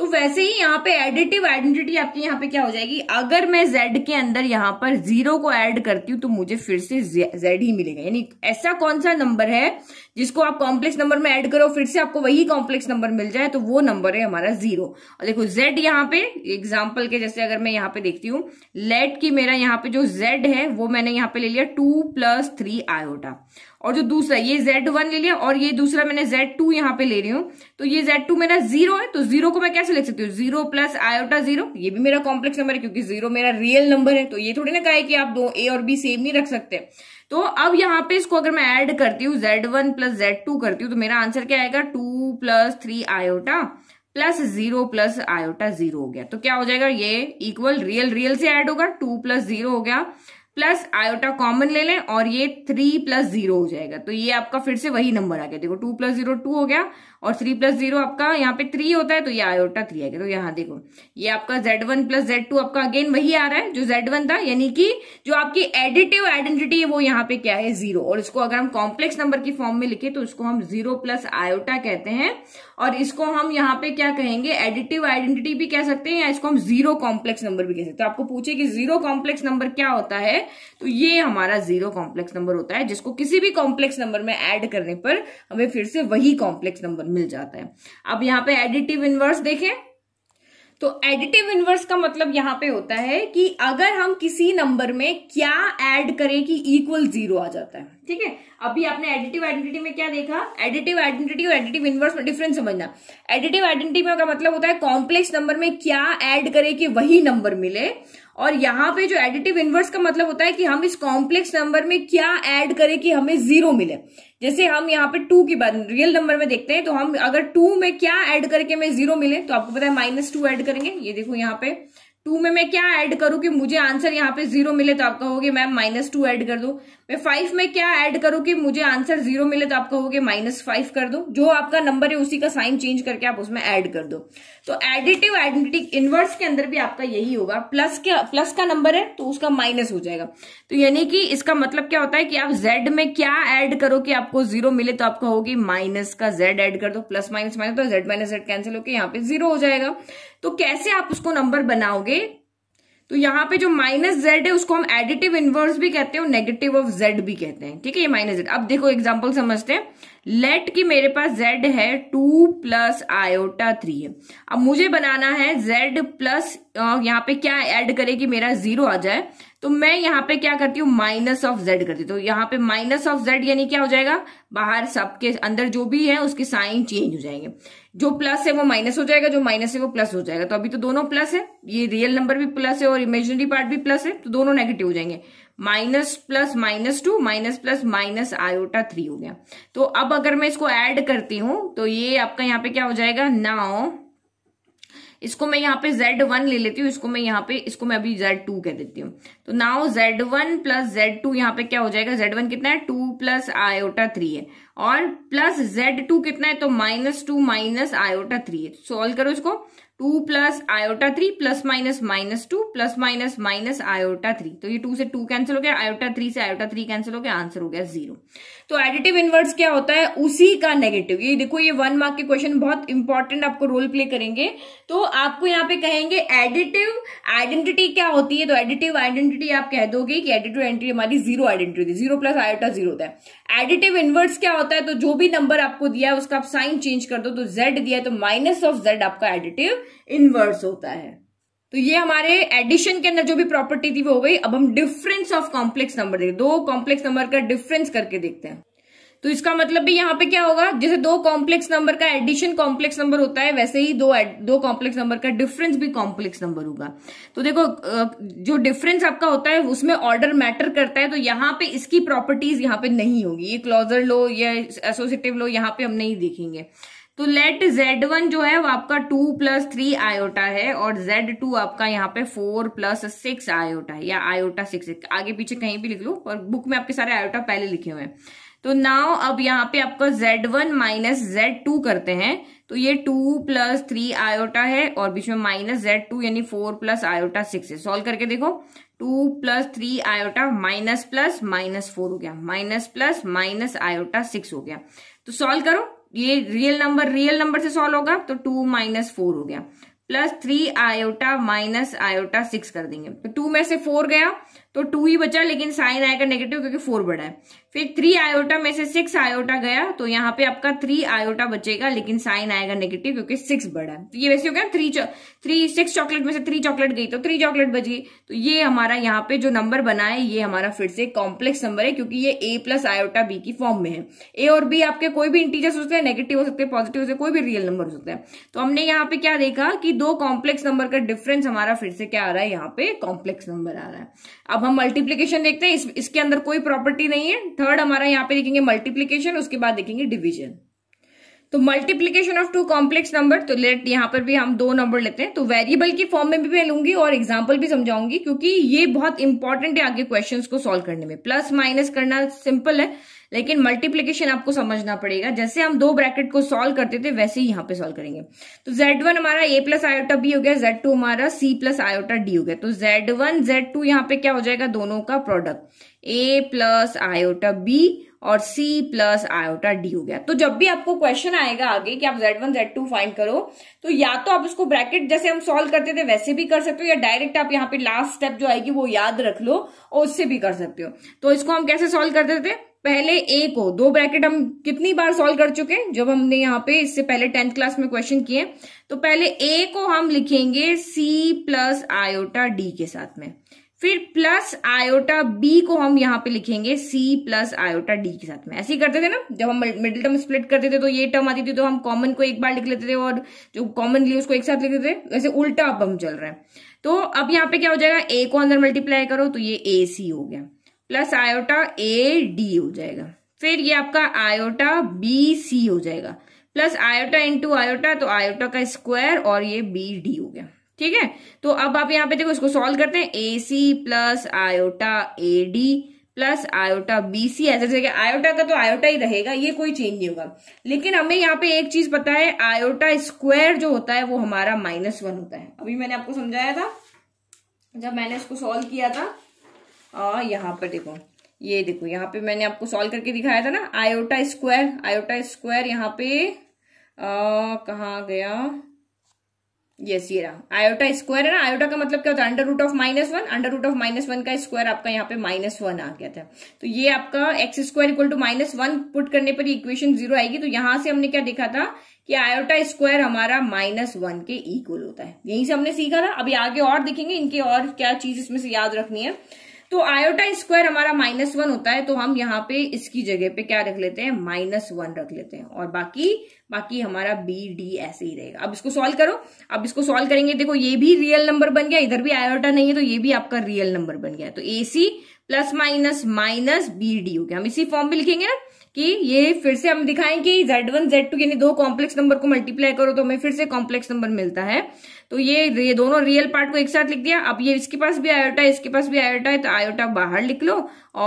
तो वैसे ही यहाँ पे एडिटिव आइडेंटिटी आपकी यहाँ पे क्या हो जाएगी अगर मैं जेड के अंदर यहाँ पर जीरो को ऐड करती हूँ तो मुझे फिर से जेड ही मिलेगा यानी ऐसा कौन सा नंबर है जिसको आप कॉम्प्लेक्स नंबर में ऐड करो फिर से आपको वही कॉम्प्लेक्स नंबर मिल जाए तो वो नंबर है हमारा जीरो और देखो जेड यहाँ पे एग्जाम्पल के जैसे अगर मैं यहाँ पे देखती हूँ लेट की मेरा यहाँ पे जो जेड है वो मैंने यहाँ पे ले लिया टू प्लस थ्री आयोटा और जो दूसरा ये जेड वन ले लिया और ये दूसरा मैंने जेड टू यहाँ पे ले रही हूँ तो ये जेड टू मेरा जीरो है तो जीरो को मैं कैसे लिख सकती हूँ जीरो प्लस आयोटा जीरो ये भी मेरा कॉम्प्लेक्स नंबर है क्योंकि जीरो मेरा रियल नंबर है तो ये थोड़ी ना कहा कि आप दो ए और बी सेम नहीं रख सकते तो अब यहाँ पे इसको अगर मैं ऐड करती हूँ Z one plus Z two करती हूँ तो मेरा आंसर क्या आएगा two plus three iota plus zero plus iota zero हो गया तो क्या हो जाएगा ये इक्वल रियल रियल से ऐड होगा टू प्लस जीरो हो गया प्लस आयोटा कॉमन ले लें और ये थ्री प्लस जीरो हो जाएगा तो ये आपका फिर से वही नंबर आ गया देखो टू प्लस जीरो टू हो गया और थ्री प्लस जीरो आपका यहाँ पे थ्री होता है तो ये आयोटा थ्री आएगा तो यहाँ देखो ये आपका Z one plus Z two आपका अगेन वही आ रहा है जो जेड वन था यानी कि जो आपकी एडिटिव आइडेंटिटी है वो यहाँ पे क्या है जीरो और इसको अगर हम कॉम्प्लेक्स नंबर की फॉर्म में लिखे तो इसको हम जीरो प्लस आयोटा कहते हैं और इसको हम यहाँ पे क्या कहेंगे एडिटिव आइडेंटिटी भी कह सकते हैं या इसको हम जीरो कॉम्प्लेक्स नंबर भी कह सकते हैं तो आपको पूछे कि जीरो कॉम्प्लेक्स नंबर क्या होता है तो ये हमारा जीरो कॉम्प्लेक्स नंबर होता है जिसको किसी भी कॉम्प्लेक्स नंबर में एड करने पर हमें फिर से वही कॉम्प्लेक्स नंबर मिल जाता है अब यहाँ पे एडिटिव इनवर्स देखें तो एडिटिव इनवर्स का मतलब यहां पे होता है कि अगर हम किसी नंबर में क्या ऐड करें कि इक्वल जीरो आ जाता है ठीक है अभी आपने एडिटिव आइडेंटिटी में क्या देखा एडिटिव आइडेंटिटी और एडिटिव इनवर्स में डिफरेंस समझना एडिटिव आइडेंटिटी में का मतलब होता है कॉम्प्लेक्स नंबर में क्या ऐड करें कि वही नंबर मिले और यहाँ पे जो एडिटिव इनवर्स का मतलब होता है कि हम इस कॉम्प्लेक्स नंबर में क्या ऐड करें कि हमें जीरो मिले जैसे हम यहाँ पे टू की बात रियल नंबर में देखते हैं तो हम अगर टू में क्या ऐड करके हमें जीरो मिले तो आपको पता है माइनस टू एड करेंगे ये देखो यहाँ पे टू में मैं क्या ऐड करूं कि मुझे आंसर यहाँ पे जीरो मिले तो आप कहोगे मैम माइनस टू एड कर दो मैं फाइव में क्या ऐड करूं कि मुझे आंसर जीरो मिले तो आप कहोगे माइनस फाइव कर दो जो आपका नंबर है उसी का साइन चेंज करके आप उसमें ऐड कर दो तो एडिटिव आइडेंटिटिक इनवर्स के अंदर भी आपका यही होगा प्लस के प्लस का नंबर है तो उसका माइनस हो जाएगा तो यानी कि इसका मतलब क्या होता है कि आप जेड में क्या ऐड करो कि आपको जीरो मिले तो आपका होगी माइनस का जेड ऐड कर दो प्लस माइनस माइनस तो जेड माइनस जेड कैंसिल होकर यहाँ पे जीरो हो जाएगा तो कैसे आप उसको नंबर बनाओगे तो यहाँ पे जो माइनस जेड है उसको हम एडिटिव इनवर्स भी कहते हैं और नेगेटिव ऑफ जेड भी कहते हैं ठीक है ये माइनस जेड अब देखो एग्जाम्पल समझते हैं लेट की मेरे पास z है टू प्लस आयोटा थ्री है अब मुझे बनाना है z प्लस यहाँ पे क्या ऐड करे कि मेरा जीरो आ जाए तो मैं यहाँ पे क्या करती हूँ माइनस ऑफ जेड करती हूँ तो यहाँ पे माइनस ऑफ जेड यानी क्या हो जाएगा बाहर सबके अंदर जो भी है उसके साइन चेंज हो जाएंगे जो प्लस है वो माइनस हो जाएगा जो माइनस है वो प्लस हो जाएगा तो अभी तो दोनों प्लस है ये रियल नंबर भी प्लस है और इमेजिनरी पार्ट भी प्लस है तो दोनों नेगेटिव हो जाएंगे minus plus minus two minus plus minus iota three हो गया तो अब अगर मैं इसको ऐड करती हूं तो ये आपका यहाँ पे क्या हो जाएगा नाउ इसको मैं यहाँ पे जेड वन ले लेती हूँ इसको मैं यहाँ पे इसको मैं अभी जेड टू कह देती हूँ तो now Z one plus Z two यहाँ पे क्या हो जाएगा जेड वन कितना है टू प्लस आयोटा थ्री है और प्लस जेड टू कितना है तो minus two minus iota three है तो सोल्व करो इसको two plus iota three plus minus minus two plus minus minus iota three तो ये टू से टू कैंसिल हो गया आयोटा थ्री से आयोटा थ्री कैंसिल हो गया आंसर हो गया जीरो तो एडिटिव इनवर्ड्स क्या होता है उसी का नेगेटिव ये देखो ये वन मार्क के क्वेश्चन बहुत इंपॉर्टेंट आपको रोल प्ले करेंगे तो आपको यहाँ पे कहेंगे एडिटिव आइडेंटिटी क्या होती है तो एडिटिव आइडेंटिटी आप कह दोगे कि एडिटिव एंट्री हमारी zero identity zero plus iota zero होता है एडिटिव इनवर्ड्स क्या होता है तो जो भी नंबर आपको दिया है उसका आप साइन चेंज कर दो तो जेड दिया है तो माइनस ऑफ जेड आपका एडिटिव इनवर्ड्स होता है तो ये हमारे एडिशन के अंदर जो भी प्रॉपर्टी थी वो हो गई अब हम डिफरेंस ऑफ कॉम्प्लेक्स नंबर देखते दो कॉम्प्लेक्स नंबर का डिफरेंस करके देखते हैं तो इसका मतलब भी यहाँ पे क्या होगा जैसे दो कॉम्प्लेक्स नंबर का एडिशन कॉम्प्लेक्स नंबर होता है वैसे ही दो दो कॉम्प्लेक्स नंबर का डिफरेंस भी कॉम्प्लेक्स नंबर होगा तो देखो जो डिफरेंस आपका होता है उसमें ऑर्डर मैटर करता है तो यहाँ पे इसकी प्रॉपर्टीज यहाँ पे नहीं होगी ये क्लोजर लो या एसोसिएटिव लो यहाँ पे हम नहीं देखेंगे तो लेट जेड वन जो है वो आपका टू प्लस थ्री आयोटा है और जेड टू आपका यहाँ पे फोर प्लस सिक्स आयोटा है या आयोटा सिक्स आगे पीछे कहीं भी लिख लो और बुक में आपके सारे आयोटा पहले लिखे हुए हैं तो नाव अब यहाँ पे आपका Z one minus Z two करते हैं तो ये टू प्लस थ्री आयोटा है और बीच में माइनस जेड टू यानी फोर प्लस आयोटा सिक्स है सॉल्व करके देखो two plus three iota minus plus minus four हो गया minus plus minus iota six हो गया तो सॉल्व करो ये रियल नंबर रियल नंबर से सॉल्व होगा तो टू माइनस फोर हो गया plus three iota minus iota six कर देंगे तो टू में से फोर गया तो टू ही बचा लेकिन साइन आएगा नेगेटिव क्योंकि फोर बड़ा है फिर थ्री आयोटा में से सिक्स आयोटा गया तो यहाँ पे आपका थ्री आयोटा बचेगा लेकिन साइन आएगा नेगेटिव क्योंकि सिक्स बड़ा है तो ये वैसे हो गया थ्री थ्री सिक्स चॉकलेट में से थ्री चॉकलेट गई तो थ्री चॉकलेट बच गई तो ये हमारा यहाँ पे जो नंबर बना है ये हमारा फिर से कॉम्प्लेक्स नंबर है क्योंकि ये ए प्लस आयोटा बी की फॉर्म में है ए और बी आपके कोई भी इंटीजर्स हो सकते हैं नेगेटिव हो सकते हैं पॉजिटिव हो सकते कोई भी रियल नंबर हो सकता है तो हमने यहाँ पे क्या देखा कि दो कॉम्प्लेक्स नंबर का डिफरेंस हमारा फिर से क्या आ रहा है यहाँ पे कॉम्प्लेक्स नंबर आ रहा है अब अब हम मल्टीप्लीकेशन देखते हैं इस, इसके अंदर कोई प्रॉपर्टी नहीं है थर्ड हमारा यहाँ पे देखेंगे मल्टीप्लीकेशन उसके बाद देखेंगे डिविजन तो multiplication of two complex number तो लेट यहाँ पर भी हम दो नंबर लेते हैं तो वेरिएबल की फॉर्म में भी मैं लूंगी और एग्जाम्पल भी समझाऊंगी क्योंकि ये बहुत इंपॉर्टेंट है आगे क्वेश्चन को सॉल्व करने में प्लस माइनस करना सिंपल है लेकिन मल्टीप्लीकेशन आपको समझना पड़ेगा जैसे हम दो ब्रैकेट को सोल्व करते थे वैसे ही यहाँ पे सोल्व करेंगे तो जेड वन हमारा ए प्लस आयोटा बी हो गया जेड टू हमारा सी प्लस आयोटा डी हो गया तो जेड वन जेड टू यहाँ पे क्या हो जाएगा दोनों का product A plus iota B और C प्लस आयोटा D हो गया तो जब भी आपको क्वेश्चन आएगा आगे कि आप Z1 Z2 फाइंड करो तो या तो आप उसको ब्रैकेट जैसे हम सॉल्व करते थे वैसे भी कर सकते हो या डायरेक्ट आप यहाँ पे लास्ट स्टेप जो आएगी वो याद रख लो और उससे भी कर सकते हो तो इसको हम कैसे सॉल्व करते थे पहले ए को दो ब्रैकेट हम कितनी बार सॉल्व कर चुके हैं जब हमने यहाँ पे इससे पहले टेंथ क्लास में क्वेश्चन किए तो पहले ए को हम लिखेंगे सी प्लस आयोटा डी के साथ में फिर प्लस आयोटा बी को हम यहाँ पे लिखेंगे सी प्लस आयोटा डी के साथ में ऐसे ही करते थे ना जब हम मिडिल टर्म स्प्लिट करते थे तो ये टर्म आती थी तो हम कॉमन को एक बार लिख लेते थे और जो कॉमन ली उसको एक साथ लिखते थे वैसे उल्टा अब हम चल रहे हैं तो अब यहाँ पे क्या हो जाएगा ए को अंदर मल्टीप्लाई करो तो ये ए सी हो गया प्लस आयोटा ए डी हो जाएगा फिर ये आपका आयोटा बी सी हो जाएगा प्लस आयोटा इंटू आयोटा तो आयोटा का स्क्वायर और ये बी डी हो गया ठीक है तो अब आप यहाँ पे देखो इसको सॉल्व करते हैं A C plus iota A D plus iota B C ऐसे जगह आयोटा का तो आयोटा ही रहेगा ये कोई चेंज नहीं होगा लेकिन हमें यहाँ पे एक चीज पता है आयोटा स्क्वायर जो होता है वो हमारा माइनस वन होता है अभी मैंने आपको समझाया था जब मैंने इसको सॉल्व किया था और यहाँ पर देखो ये देखो यहाँ पे मैंने आपको सॉल्व करके दिखाया था ना आयोटा स्क्वायर आयोटा स्क्वायर यहाँ पे कहा गया यस ये रहा आयोटा स्क्वायर है ना आयोटा का मतलब क्या होता है under root of minus one under root of minus one का स्क्वायर आपका यहाँ पे माइनस वन आ गया था तो ये आपका X square equal to minus one put करने पर इक्वेशन जीरो आएगी तो यहां से हमने क्या देखा था कि आयोटा स्क्वायर हमारा माइनस वन के इक्वल होता है यहीं से हमने सीखा था अभी आगे और देखेंगे इनके और क्या चीज इसमें से याद रखनी है तो आयोटा स्क्वायर हमारा माइनस वन होता है तो हम यहाँ पे इसकी जगह पे क्या रख लेते हैं माइनस वन रख लेते हैं और बाकी बाकी हमारा बी डी ऐसे ही रहेगा अब इसको सॉल्व करो अब इसको सॉल्व करेंगे देखो ये भी रियल नंबर बन गया इधर भी आयोटा नहीं है तो ये भी आपका रियल नंबर बन गया तो A C plus minus minus B D हो गया हम इसी फॉर्म में लिखेंगे ना कि ये फिर से हम दिखाएं कि जेड वन जेड टू यानी दो कॉम्प्लेक्स नंबर को मल्टीप्लाई करो तो हमें फिर से कॉम्प्लेक्स नंबर मिलता है तो ये ये दोनों रियल पार्ट को एक साथ लिख दिया अब ये इसके पास भी आयोटा है इसके पास भी आयोटा है तो आयोटा बाहर लिख लो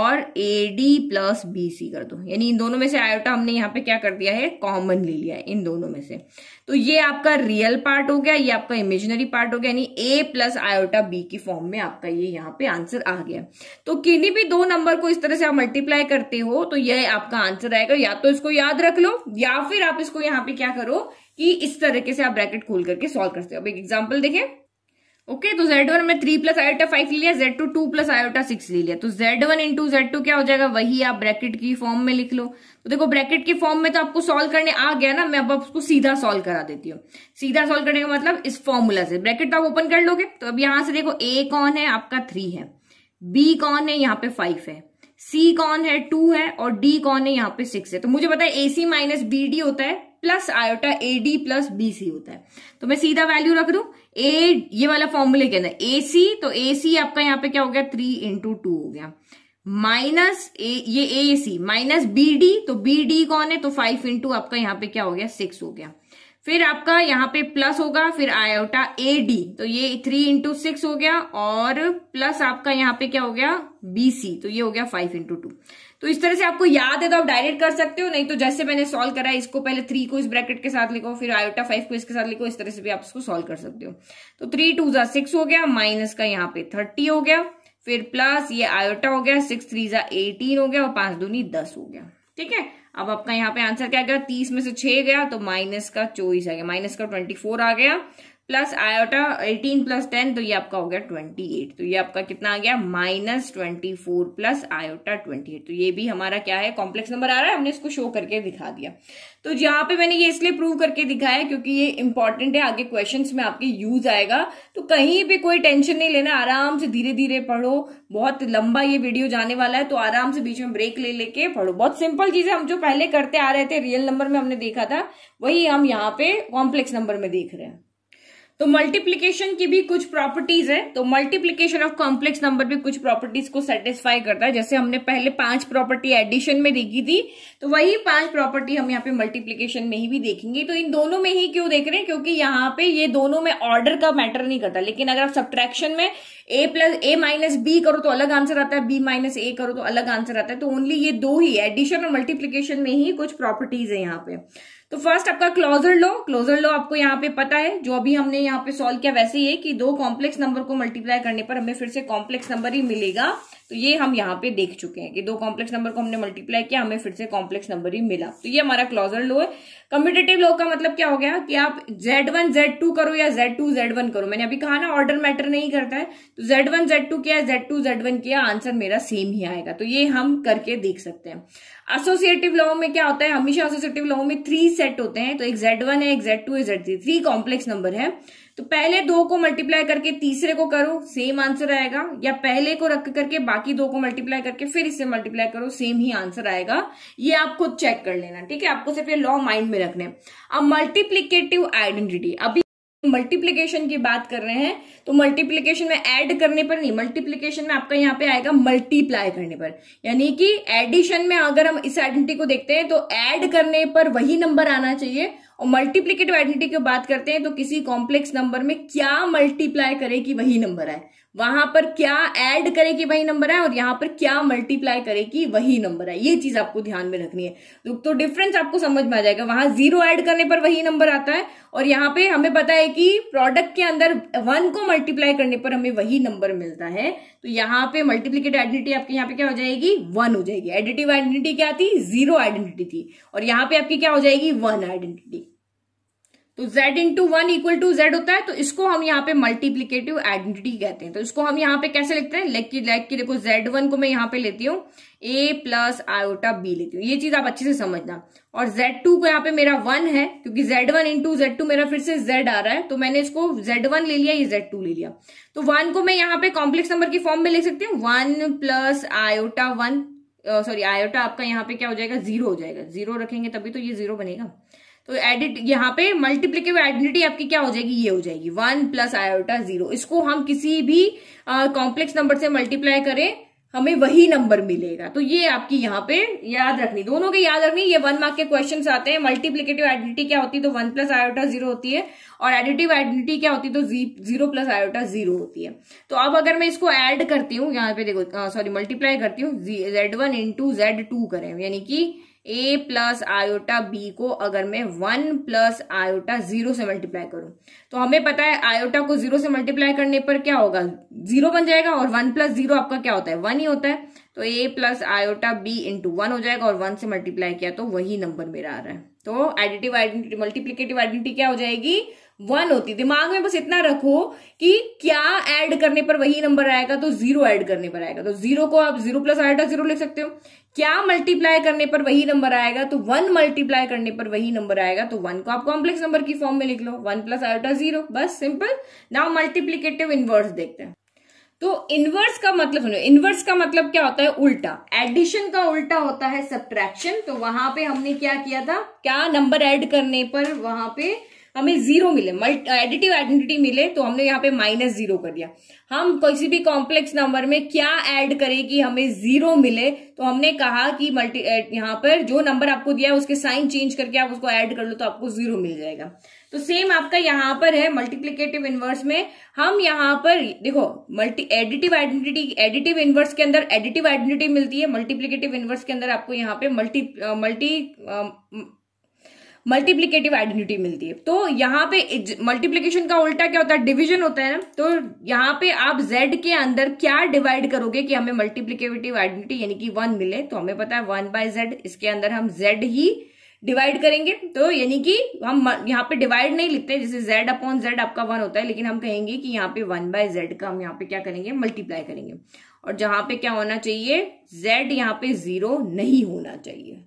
और A D plus B C कर दो यानी इन दोनों में से आयोटा हमने यहाँ पे क्या कर दिया है कॉमन ले लिया है इन दोनों में से तो ये आपका रियल पार्ट हो गया ये आपका इमेजिनरी पार्ट हो गया यानी ए प्लस आयोटा बी की फॉर्म में आपका ये यहाँ पे आंसर आ गया तो किन्हीं भी दो नंबर को इस तरह से आप मल्टीप्लाई करते हो तो यह आपका आंसर आएगा या तो इसको याद रख लो या फिर आप इसको यहाँ पे क्या करो कि इस तरीके से आप ब्रैकेट खोल करके सॉल्व करते हो अब एक एग्जाम्पल देखें ओके तो जेड वन में थ्री प्लस आयोटा फाइव ले लिया Z two two plus iota six ले लिया तो Z one into Z two क्या हो जाएगा वही आप ब्रैकेट की फॉर्म में लिख लो तो देखो ब्रैकेट की फॉर्म में तो आपको सॉल्व करने आ गया ना मैं अब आपको सीधा सॉल्व करा देती हूँ सीधा सॉल्व करने का मतलब इस फॉर्मूला से ब्रैकेट तो आप ओपन कर लोगे तो अब यहां से देखो ए कौन है आपका थ्री है बी कौन है यहाँ पे फाइव है सी कौन है टू है और डी कौन है यहाँ पे सिक्स है तो मुझे पता है A C minus B D होता है plus iota A D plus B C होता है तो मैं सीधा वैल्यू रख दू ए ये वाला फॉर्मूले के अंदर ए सी तो ए सी आपका यहाँ पे क्या हो गया थ्री इंटू टू हो गया माइनस ए ये A C minus B D तो बी डी कौन है तो फाइव इंटू आपका यहाँ पे क्या हो गया सिक्स हो गया फिर आपका यहाँ पे प्लस होगा फिर आयोटा ए डी तो ये थ्री इंटू सिक्स हो गया और प्लस आपका यहाँ पे क्या हो गया बी सी तो ये हो गया फाइव इंटू टू तो इस तरह से आपको याद है तो आप डायरेक्ट कर सकते हो नहीं तो जैसे मैंने सॉल्व करा इसको पहले थ्री को इस ब्रैकेट के साथ लिखो फिर आयोटा फाइव को इसके साथ लिखो इस तरह से भी आप इसको सॉल्व कर सकते हो तो थ्री टू जा सिक्स हो गया माइनस का यहाँ पे थर्टी हो गया फिर प्लस ये आयोटा हो गया सिक्स थ्री जा एटीन हो गया और पांच दूनी दस हो गया ठीक है अब आपका यहाँ पे आंसर क्या गया तीस में से छह गया तो माइनस का चौबीस आ गया माइनस का ट्वेंटी फोर आ गया प्लस आयोटा 18 प्लस 10 तो ये आपका हो गया 28 तो ये आपका कितना आ गया minus twenty four plus iota 28 तो ये भी हमारा क्या है कॉम्प्लेक्स नंबर आ रहा है हमने इसको शो करके दिखा दिया तो यहाँ पे मैंने ये इसलिए प्रूव करके दिखाया क्योंकि ये इंपॉर्टेंट है आगे क्वेश्चन में आपके यूज आएगा तो कहीं भी कोई टेंशन नहीं लेना आराम से धीरे धीरे पढ़ो बहुत लंबा ये वीडियो जाने वाला है तो आराम से बीच में ब्रेक ले लेके पढ़ो बहुत सिंपल है हम जो पहले करते आ रहे थे रियल नंबर में हमने देखा था वही हम यहाँ पे कॉम्प्लेक्स नंबर में देख रहे हैं तो मल्टीप्लीकेशन की भी कुछ प्रॉपर्टीज है तो मल्टीप्लीकेशन ऑफ कॉम्प्लेक्स नंबर भी कुछ प्रॉपर्टीज को सेटिस्फाई करता है जैसे हमने पहले पांच प्रॉपर्टी एडिशन में देखी थी तो वही पांच प्रॉपर्टी हम यहाँ पे मल्टीप्लीकेशन में ही भी देखेंगे तो इन दोनों में ही क्यों देख रहे हैं क्योंकि यहाँ पे ये दोनों में ऑर्डर का मैटर नहीं करता लेकिन अगर आप सब्ट्रैक्शन में A plus A minus B करो तो अलग आंसर आता है बी माइनस ए करो तो अलग आंसर आता है तो ओनली ये दो ही एडिशन और मल्टीप्लीकेशन में ही कुछ प्रॉपर्टीज है यहाँ पे तो फर्स्ट आपका क्लोजर लो क्लोजर लो आपको यहाँ पे पता है जो अभी हमने यहाँ पे सॉल्व किया वैसे ही है कि दो कॉम्प्लेक्स नंबर को मल्टीप्लाई करने पर हमें फिर से कॉम्प्लेक्स नंबर ही मिलेगा तो ये हम यहाँ पे देख चुके हैं कि दो कॉम्प्लेक्स नंबर को हमने मल्टीप्लाई किया हमें फिर से कॉम्प्लेक्स नंबर ही मिला तो ये हमारा क्लोजर लो है कम्पिटेटिव लो का मतलब क्या हो गया कि आप जेड वन जेड टू करो या जेड टू जेड वन करो मैंने अभी कहा ना ऑर्डर मैटर नहीं करता है तो जेड वन जेड टू किया जेड टू जेड वन किया आंसर मेरा सेम ही आएगा तो ये हम करके देख सकते हैं एसोसिएटिव लॉ में क्या होता है हमेशा एसोसिएटिव लॉ में थ्री सेट होते हैं तो एक जेड वन है एक जेड टू है Z three three complex number है तो पहले दो को मल्टीप्लाई करके तीसरे को करो सेम आंसर आएगा या पहले को रख करके बाकी दो को मल्टीप्लाई करके फिर इससे मल्टीप्लाई करो सेम ही आंसर आएगा ये आप खुद चेक कर लेना ठीक है आपको सिर्फ ये लॉ माइंड में रखने अब मल्टीप्लीकेटिव आइडेंटिटी अभी मल्टीप्लीकेशन की बात कर रहे हैं तो मल्टीप्लीकेशन में ऐड करने पर नहीं मल्टीप्लीकेशन में आपका यहाँ पे आएगा मल्टीप्लाई करने पर यानी कि एडिशन में अगर हम इस आइडेंटिटी को देखते हैं तो ऐड करने पर वही नंबर आना चाहिए और मल्टीप्लीकेटिव आइडेंटिटी की बात करते हैं तो किसी कॉम्प्लेक्स नंबर में क्या मल्टीप्लाई करे कि वही नंबर आए वहां पर क्या ऐड करे कि वही नंबर है और यहाँ पर क्या मल्टीप्लाई करे कि वही नंबर है ये चीज आपको ध्यान में रखनी है तो डिफरेंस तो आपको समझ में आ जाएगा वहां जीरो ऐड करने पर वही नंबर आता है और यहाँ पे हमें पता है कि प्रोडक्ट के अंदर वन को मल्टीप्लाई करने पर हमें वही नंबर मिलता है तो यहाँ पे मल्टीप्लीकेट आइडेंटिटी आपके यहाँ पे क्या हो जाएगी वन हो जाएगी एडिटिव आइडेंटिटी क्या थी जीरो आइडेंटिटी थी और यहाँ पे आपकी क्या हो जाएगी वन आइडेंटिटी तो z into one equal to Z होता है तो इसको हम यहाँ पे मल्टीप्लीकेटिव आइडेंटिटी कहते हैं तो इसको हम यहाँ पे कैसे लिखते हैं लेग की लेग की देखो जेड वन को मैं यहाँ पे लेती हूँ ए प्लस आयोटा बी लेती हूँ ये चीज आप अच्छे से समझना और जेड टू को यहाँ पे मेरा वन है क्योंकि Z one into Z two मेरा फिर से जेड आ रहा है तो मैंने इसको जेड वन ले लिया ये जेड टू ले लिया तो वन को मैं यहाँ पे कॉम्प्लेक्स नंबर की फॉर्म में ले सकती हूँ one plus iota one sorry iota आपका यहाँ पे क्या हो जाएगा जीरो हो जाएगा जीरो रखेंगे तभी तो ये जीरो बनेगा तो एडिट यहाँ पे मल्टीप्लीकेटिव आइडेंटिटी आपकी क्या हो जाएगी ये हो जाएगी वन प्लस आयोटा जीरो इसको हम किसी भी कॉम्प्लेक्स नंबर से मल्टीप्लाई करें हमें वही नंबर मिलेगा तो ये आपकी यहाँ पे याद रखनी दोनों के याद रखनी ये वन मार्क के क्वेश्चन आते हैं मल्टीप्लीकेटिव आइडेंटिटी क्या होती है तो वन प्लस आयोटा जीरो होती है और एडिटिव आइडेंटिटी क्या होती है तो जीरो प्लस आयोटा जीरो होती है तो अब अगर मैं इसको ऐड करती हूँ यहाँ पे देखो सॉरी मल्टीप्लाई करती हूँ Z one into Z two करें यानी कि ए प्लस आयोटा बी को अगर मैं वन प्लस आयोटा जीरो से मल्टीप्लाई करूं तो हमें पता है आयोटा को जीरो से मल्टीप्लाई करने पर क्या होगा जीरो बन जाएगा और वन प्लस जीरो आपका क्या होता है वन ही होता है तो A plus iota B into one हो जाएगा और वन से मल्टीप्लाई किया तो वही नंबर मेरा आ रहा है तो आइडेंटिव आइडेंटिटी मल्टीप्लीकेटिव आइडेंटिटी क्या हो जाएगी वन होती दिमाग में बस इतना रखो कि क्या ऐड करने पर वही नंबर आएगा तो जीरो ऐड करने पर आएगा तो जीरो को आप जीरो प्लस आयोटा जीरो लिख सकते हो क्या मल्टीप्लाई करने पर वही नंबर आएगा तो वन मल्टीप्लाई करने पर वही नंबर आएगा तो वन को आप कॉम्प्लेक्स नंबर की फॉर्म में लिख लो वन प्लस आयोटा जीरो बस सिंपल नाउ मल्टीप्लीकेटिव इनवर्स देखते हैं तो इनवर्स का मतलब सुनो इनवर्स का मतलब क्या होता है उल्टा एडिशन का उल्टा होता है सब्ट्रैक्शन तो वहां पे हमने क्या किया था क्या नंबर ऐड करने पर वहां पे हमें जीरो मिले मल्टी एडिटिव आइडेंटिटी मिले तो हमने यहाँ पे माइनस जीरो कर दिया हम किसी भी कॉम्प्लेक्स नंबर में क्या ऐड करें कि हमें जीरो मिले तो हमने कहा कि मल्टी eh, यहाँ पर जो नंबर आपको दिया है उसके साइन चेंज करके आप उसको ऐड कर लो तो आपको जीरो मिल जाएगा तो सेम आपका यहाँ पर है मल्टीप्लीकेटिव इनवर्स में हम यहाँ पर देखो multi additive identity additive inverse के अंदर एडिटिव आइडेंटिटी मिलती है मल्टीप्लीकेटिव इनवर्स के अंदर आपको यहाँ पे मल्टी मल्टी मल्टीप्लीकेटिव आइडेंटिटी मिलती है तो यहाँ पे मल्टीप्लीकेशन का उल्टा क्या होता है डिविजन होता है ना तो यहाँ पे आप जेड के अंदर क्या डिवाइड करोगे कि हमें मल्टीप्लीकेटिव आइडेंटिटी यानी कि वन मिले तो हमें पता है वन बाय जेड इसके अंदर हम जेड ही डिवाइड करेंगे तो यानी कि हम यहाँ पे डिवाइड नहीं लिखते जैसे जेड अपॉन जेड आपका वन होता है लेकिन हम कहेंगे कि यहाँ पे वन बाय जेड का हम यहाँ पे क्या करेंगे मल्टीप्लाई करेंगे और जहां पे क्या होना चाहिए जेड यहाँ पे जीरो नहीं होना चाहिए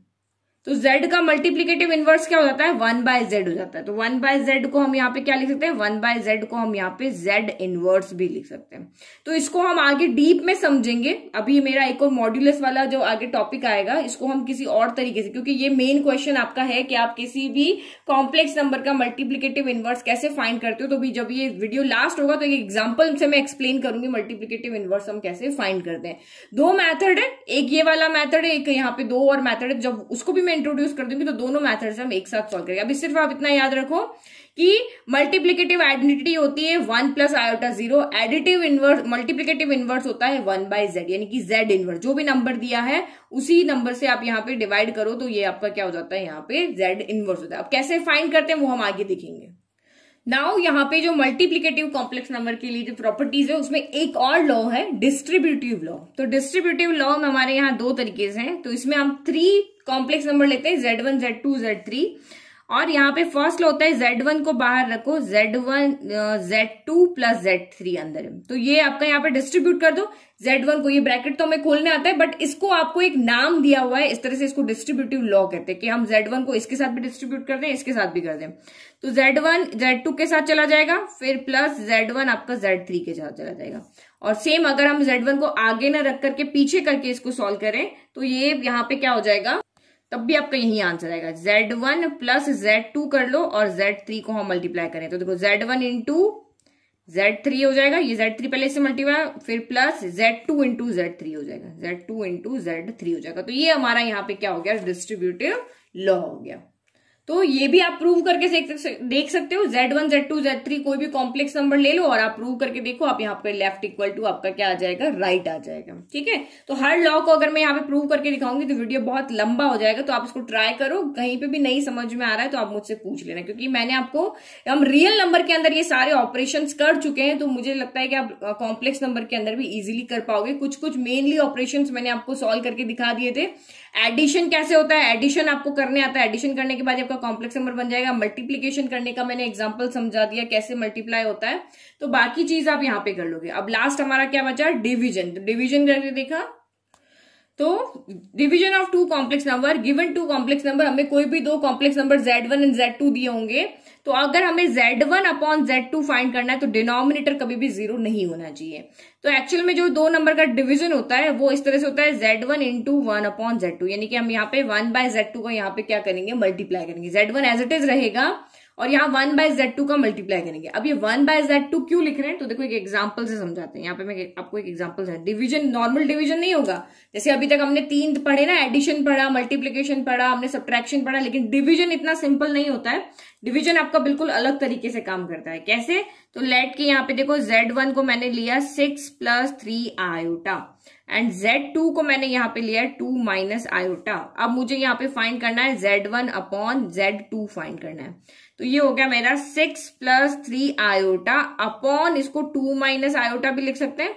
तो z का मल्टीप्लीकेटिव इनवर्स क्या हो जाता है वन बाय जेड हो जाता है तो वन बाय जेड को हम यहाँ पे क्या लिख सकते हैं वन बाय जेड को हम यहाँ पे z इनवर्स भी लिख सकते हैं तो इसको हम आगे डीप में समझेंगे अभी मेरा एक और मॉड्यूलस वाला जो आगे टॉपिक आएगा इसको हम किसी और तरीके से क्योंकि ये मेन क्वेश्चन आपका है कि आप किसी भी कॉम्प्लेक्स नंबर का मल्टीप्लीकेटिव इनवर्स कैसे फाइंड करते हो तो भी जब ये वीडियो लास्ट होगा तो एक एग्जाम्पल से मैं एक्सप्लेन करूंगी मल्टीप्लीकेटिव इनवर्स हम कैसे फाइंड करते हैं दो मैथड है एक ये वाला मैथड है एक यहाँ पे दो और मैथड है जब उसको भी मैं इंट्रोड्यूस कर दूंगी तो दोनों मैथड्स हम एक साथ सॉल्व करेंगे अभी सिर्फ आप इतना याद रखो कि मल्टीप्लीकेटिव आइडेंटिटी होती है one plus iota zero additive inverse multiplicative inverse होता है वन बाय जेड यानी कि जेड इनवर्स जो भी नंबर दिया है उसी नंबर से आप यहाँ पे डिवाइड करो तो ये आपका क्या हो जाता है यहाँ पे जेड इनवर्स होता है अब कैसे फाइंड करते हैं वो हम आगे देखेंगे नाउ यहाँ पे जो मल्टीप्लीकेटिव कॉम्प्लेक्स नंबर के लिए जो प्रॉपर्टीज है उसमें एक और लॉ है डिस्ट्रीब्यूटिव लॉ तो डिस्ट्रीब्यूटिव लॉ में हमारे यहाँ दो तरीके से हैं तो इसमें हम थ्री कॉम्प्लेक्स नंबर लेते हैं Z one Z two Z three और यहाँ पे फर्स्ट होता है जेड वन को बाहर रखो Z one Z two plus Z three अंदर तो ये आपका यहाँ पे डिस्ट्रीब्यूट कर दो जेड वन को ये ब्रैकेट तो हमें खोलने आता है बट इसको आपको एक नाम दिया हुआ है इस तरह से इसको डिस्ट्रीब्यूटिव लॉ कहते हैं कि हम जेड वन को इसके साथ भी डिस्ट्रीब्यूट कर दें इसके साथ भी कर दें तो जेड वन जेड टू के साथ चला जाएगा फिर प्लस जेड वन आपका जेड थ्री के साथ चला जाएगा और सेम अगर हम जेड वन को आगे ना रख करके पीछे करके इसको सॉल्व करें तो ये यहाँ पे क्या हो जाएगा तब भी आपका यही आंसर आएगा Z one plus Z two कर लो और जेड थ्री को हम मल्टीप्लाई करें तो देखो Z one into Z three हो जाएगा ये जेड थ्री पहले से मल्टीप्लाई फिर plus Z two into Z three हो जाएगा Z two into Z three हो जाएगा तो ये हमारा यहाँ पे क्या हो गया डिस्ट्रीब्यूटिव लॉ हो गया तो ये भी आप प्रूव करके देख सकते हो Z one Z two Z three कोई भी कॉम्प्लेक्स नंबर ले लो और आप प्रूव करके देखो आप यहाँ पे लेफ्ट इक्वल टू आपका क्या आ जाएगा राइट आ जाएगा ठीक है तो हर लॉ को अगर मैं यहाँ पे प्रूव करके दिखाऊंगी तो वीडियो बहुत लंबा हो जाएगा तो आप इसको ट्राई करो कहीं पे भी नहीं समझ में आ रहा है तो आप मुझसे पूछ लेना क्योंकि मैंने आपको हम रियल नंबर के अंदर ये सारे ऑपरेशन कर चुके हैं तो मुझे लगता है कि आप कॉम्प्लेक्स नंबर के अंदर भी इजिली कर पाओगे कुछ कुछ मेनली ऑपरेशन मैंने आपको सोल्व करके दिखा दिए थे एडिशन कैसे होता है एडिशन आपको करने आता है एडिशन करने के बाद आपका कॉम्प्लेक्स नंबर बन जाएगा मल्टीप्लीकेशन करने का मैंने एग्जाम्पल समझा दिया कैसे मल्टीप्लाई होता है तो बाकी चीज आप यहाँ पे कर लोगे अब लास्ट हमारा क्या बचा डिविजन तो डिविजन करके देखा तो division of two complex number given to complex number हमें कोई भी दो complex number Z1 one and Z दिए होंगे तो अगर हमें Z1 one upon Z find करना है तो डिनोमिनेटर कभी भी जीरो नहीं होना चाहिए तो एक्चुअल में जो दो नंबर का डिवीजन होता है वो इस तरह से होता है Z one into one upon Z two यानी कि हम यहाँ पे वन बाय जेड टू को यहाँ पे क्या करेंगे मल्टीप्लाई करेंगे Z one as it is रहेगा और यहाँ वन बाय जेड टू का मल्टीप्लाई करेंगे अब ये वन बाय जेड टू क्यों लिख रहे हैं तो देखो एक एग्जाम्पल से समझाते हैं यहाँ पे मैं आपको एक एग्जाम्पल है डिवीजन नॉर्मल डिवीजन नहीं होगा जैसे अभी तक हमने तीन पढ़े ना एडिशन पढ़ा मल्टीप्लीकेशन पढ़ा हमने सब्ट्रैक्शन पढ़ा लेकिन डिविजन इतना सिंपल नहीं होता है डिविजन आपका बिल्कुल अलग तरीके से काम करता है कैसे तो लेट के यहाँ पे देखो जेड वन को मैंने लिया six plus three iota and Z two को मैंने यहाँ पे लिया टू माइनस आयोटा अब मुझे यहाँ पे फाइंड करना है Z one upon Z two find करना है तो ये हो गया मेरा six plus three iota upon इसको टू माइनस आयोटा भी लिख सकते हैं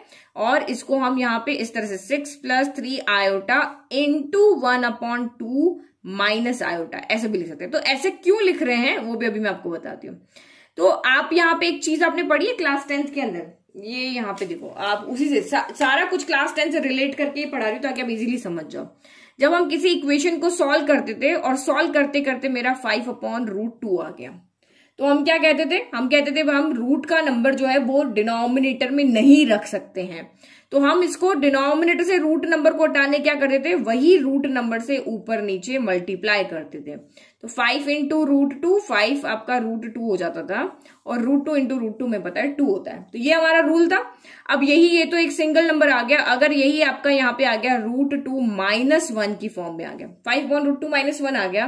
और इसको हम यहाँ पे इस तरह से six plus three iota into one upon two minus iota ऐसे भी लिख सकते हैं तो ऐसे क्यों लिख रहे हैं वो भी अभी मैं आपको बताती हूँ तो आप यहाँ पे एक चीज आपने पढ़ी है क्लास टेंथ के अंदर ये यहाँ पे देखो आप उसी से सा, सारा कुछ क्लास टेंथ से रिलेट करके पढ़ा रही हूँ ताकि आप इजिली समझ जाओ जब हम किसी इक्वेशन को सॉल्व करते थे और सॉल्व करते करते मेरा फाइव अपॉन रूट टू आ गया तो हम क्या कहते थे हम कहते थे हम रूट का नंबर जो है वो डिनोमिनेटर में नहीं रख सकते हैं तो हम इसको डिनोमिनेटर से रूट नंबर को हटाने क्या करते थे वही रूट नंबर से ऊपर नीचे मल्टीप्लाई करते थे तो five into root two five आपका रूट टू हो जाता था और root two into root two में पता है टू होता है तो ये हमारा रूल था अब यही ये तो एक सिंगल नंबर आ गया अगर यही आपका यहाँ पे आ गया रूट टू माइनस वन की फॉर्म में आ गया five one root two minus one आ गया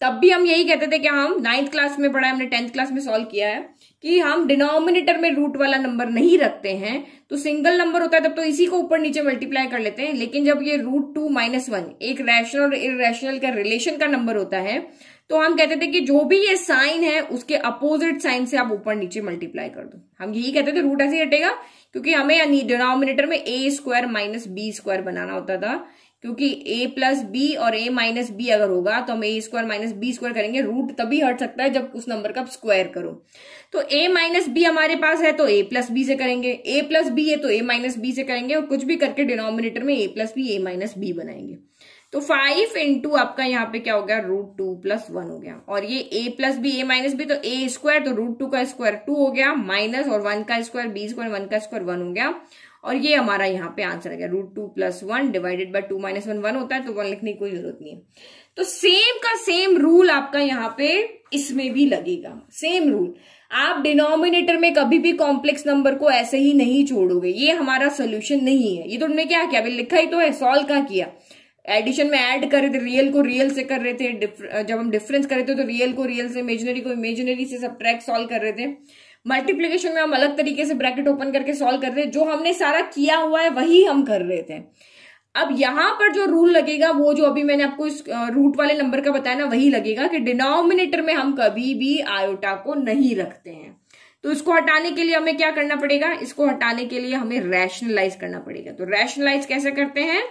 तब भी हम यही कहते थे कि हम नाइन्थ क्लास में पढ़ा है हमने टेंथ क्लास में सॉल्व किया है कि हम डिनोमिनेटर में रूट वाला नंबर नहीं रखते हैं तो सिंगल नंबर होता है तब तो इसी को ऊपर नीचे मल्टीप्लाई कर लेते हैं लेकिन जब ये रूट टू माइनस वन एक रैशनल और इेशनल का रिलेशन का नंबर होता है तो हम कहते थे कि जो भी ये साइन है उसके अपोजिट साइन से आप ऊपर नीचे मल्टीप्लाई कर दो हम यही कहते थे रूट ऐसे हटेगा क्योंकि हमें डिनोमिनेटर में A square minus B square बनाना होता था क्योंकि ए प्लस बी और ए माइनस बी अगर होगा तो हम A square minus B square करेंगे रूट तभी हट सकता है जब उस नंबर का स्क्वायर करो तो ए माइनस बी हमारे पास है तो ए प्लस बी से करेंगे ए प्लस बी है तो ए माइनस बी से करेंगे और कुछ भी करके डिनोमिनेटर में A plus B A minus B बनाएंगे तो फाइव इंटू आपका यहाँ पे क्या हो गया रूट टू प्लस वन हो गया और ये A plus B A minus B तो ए स्क्वायर तो रूट टू का स्क्वायर टू हो गया माइनस और वन का स्क्वायर बी स्क्वायर वन का स्क्वायर वन हो गया और ये हमारा यहाँ पे आंसर आ गया root two plus one divided by two minus one one होता है तो वन लिखने की कोई जरूरत नहीं है तो सेम का सेम रूल आपका यहाँ पे इसमें भी लगेगा सेम रूल आप डिनोमिनेटर में कभी भी कॉम्प्लेक्स नंबर को ऐसे ही नहीं छोड़ोगे ये हमारा सोल्यूशन नहीं है ये तो हमने क्या किया लिखा ही तो है सॉल्व का किया एडिशन में ऐड कर रहे थे रियल को रियल से कर रहे थे जब हम डिफरेंस कर रहे थे तो रियल को रियल से इमेजनरी को इमेजिनरी से सब ट्रैक सॉल्व कर रहे थे मल्टीप्लीकेशन में हम अलग तरीके से ब्रैकेट ओपन करके सॉल्व कर रहे हैं जो हमने सारा किया हुआ है वही हम कर रहे थे अब यहां पर जो रूल लगेगा वो जो अभी मैंने आपको इस रूट वाले नंबर का बताया ना वही लगेगा कि डिनोमिनेटर में हम कभी भी आयोटा को नहीं रखते हैं तो इसको हटाने के लिए हमें क्या करना पड़ेगा इसको हटाने के लिए हमें रैशनलाइज करना पड़ेगा तो रैशनलाइज कैसे करते हैं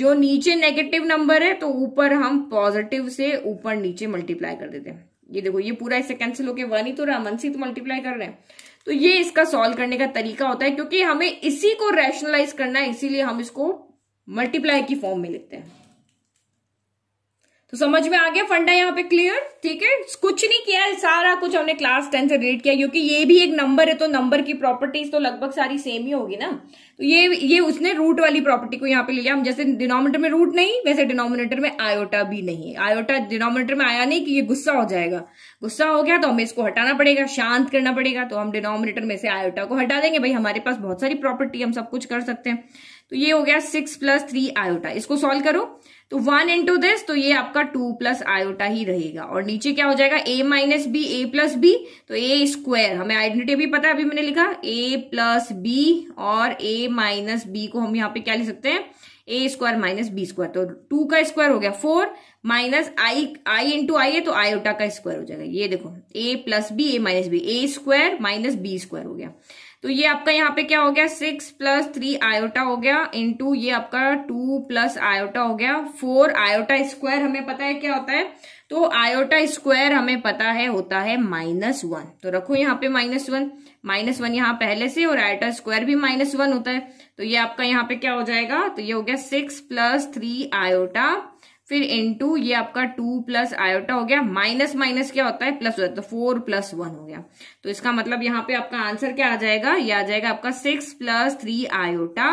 जो नीचे नेगेटिव नंबर है तो ऊपर हम पॉजिटिव से ऊपर नीचे मल्टीप्लाई कर देते हैं ये देखो ये पूरा इससे कैंसिल होके वन तो ही तो रहा मन से तो मल्टीप्लाई कर रहे हैं तो ये इसका सॉल्व करने का तरीका होता है क्योंकि हमें इसी को रैशनलाइज करना है इसीलिए हम इसको मल्टीप्लाई की फॉर्म में लिखते हैं तो समझ में आ गया फंडा यहाँ पे क्लियर ठीक है कुछ नहीं किया है सारा कुछ हमने क्लास टेन से रिलेट किया क्योंकि ये भी एक नंबर है तो नंबर की प्रॉपर्टीज तो लगभग सारी सेम ही होगी ना तो ये ये उसने रूट वाली प्रॉपर्टी को यहाँ पे ले लिया हम जैसे डिनोमिनेटर में रूट नहीं वैसे डिनोमिनेटर में आयोटा भी नहीं आयोटा डिनोमिनेटर में आया नहीं कि ये गुस्सा हो जाएगा गुस्सा हो गया तो हमें इसको हटाना पड़ेगा शांत करना पड़ेगा तो हम डिनोमिनेटर में से आयोटा को हटा देंगे भाई हमारे पास बहुत सारी प्रॉपर्टी हम सब कुछ कर सकते हैं तो ये हो गया सिक्स प्लस थ्री आयोटा इसको सॉल्व करो तो वन इंटू दिस तो ये आपका टू प्लस आयोटा ही रहेगा और नीचे क्या हो जाएगा A minus B A plus B तो ए स्क्वायर हमें आइडेंटिटी भी पता है अभी मैंने लिखा ए प्लस बी और ए माइनस बी को हम यहाँ पे क्या लिख सकते हैं A square minus B square तो टू का स्क्वायर हो गया four minus I I into I है तो आयोटा का स्क्वायर हो जाएगा ये देखो A plus B A minus B A square minus B square हो गया तो ये आपका यहाँ पे क्या हो गया सिक्स प्लस थ्री आयोटा हो गया इंटू ये आपका टू प्लस आयोटा हो गया फोर आयोटा स्क्वायर हमें पता है क्या होता है तो आयोटा स्क्वायर हमें पता है होता है माइनस वन तो रखो यहाँ पे माइनस वन माइनस वन यहाँ पहले से और आयोटा स्क्वायर भी माइनस वन होता है तो ये आपका यहाँ पे क्या हो जाएगा तो ये हो गया सिक्स प्लस थ्री आयोटा फिर टू ये आपका टू प्लस आयोटा हो गया माइनस माइनस क्या होता है प्लस हो जाता है फोर प्लस वन हो गया तो इसका मतलब यहाँ पे आपका आंसर क्या आ जाएगा ये आ जाएगा आपका six plus three iota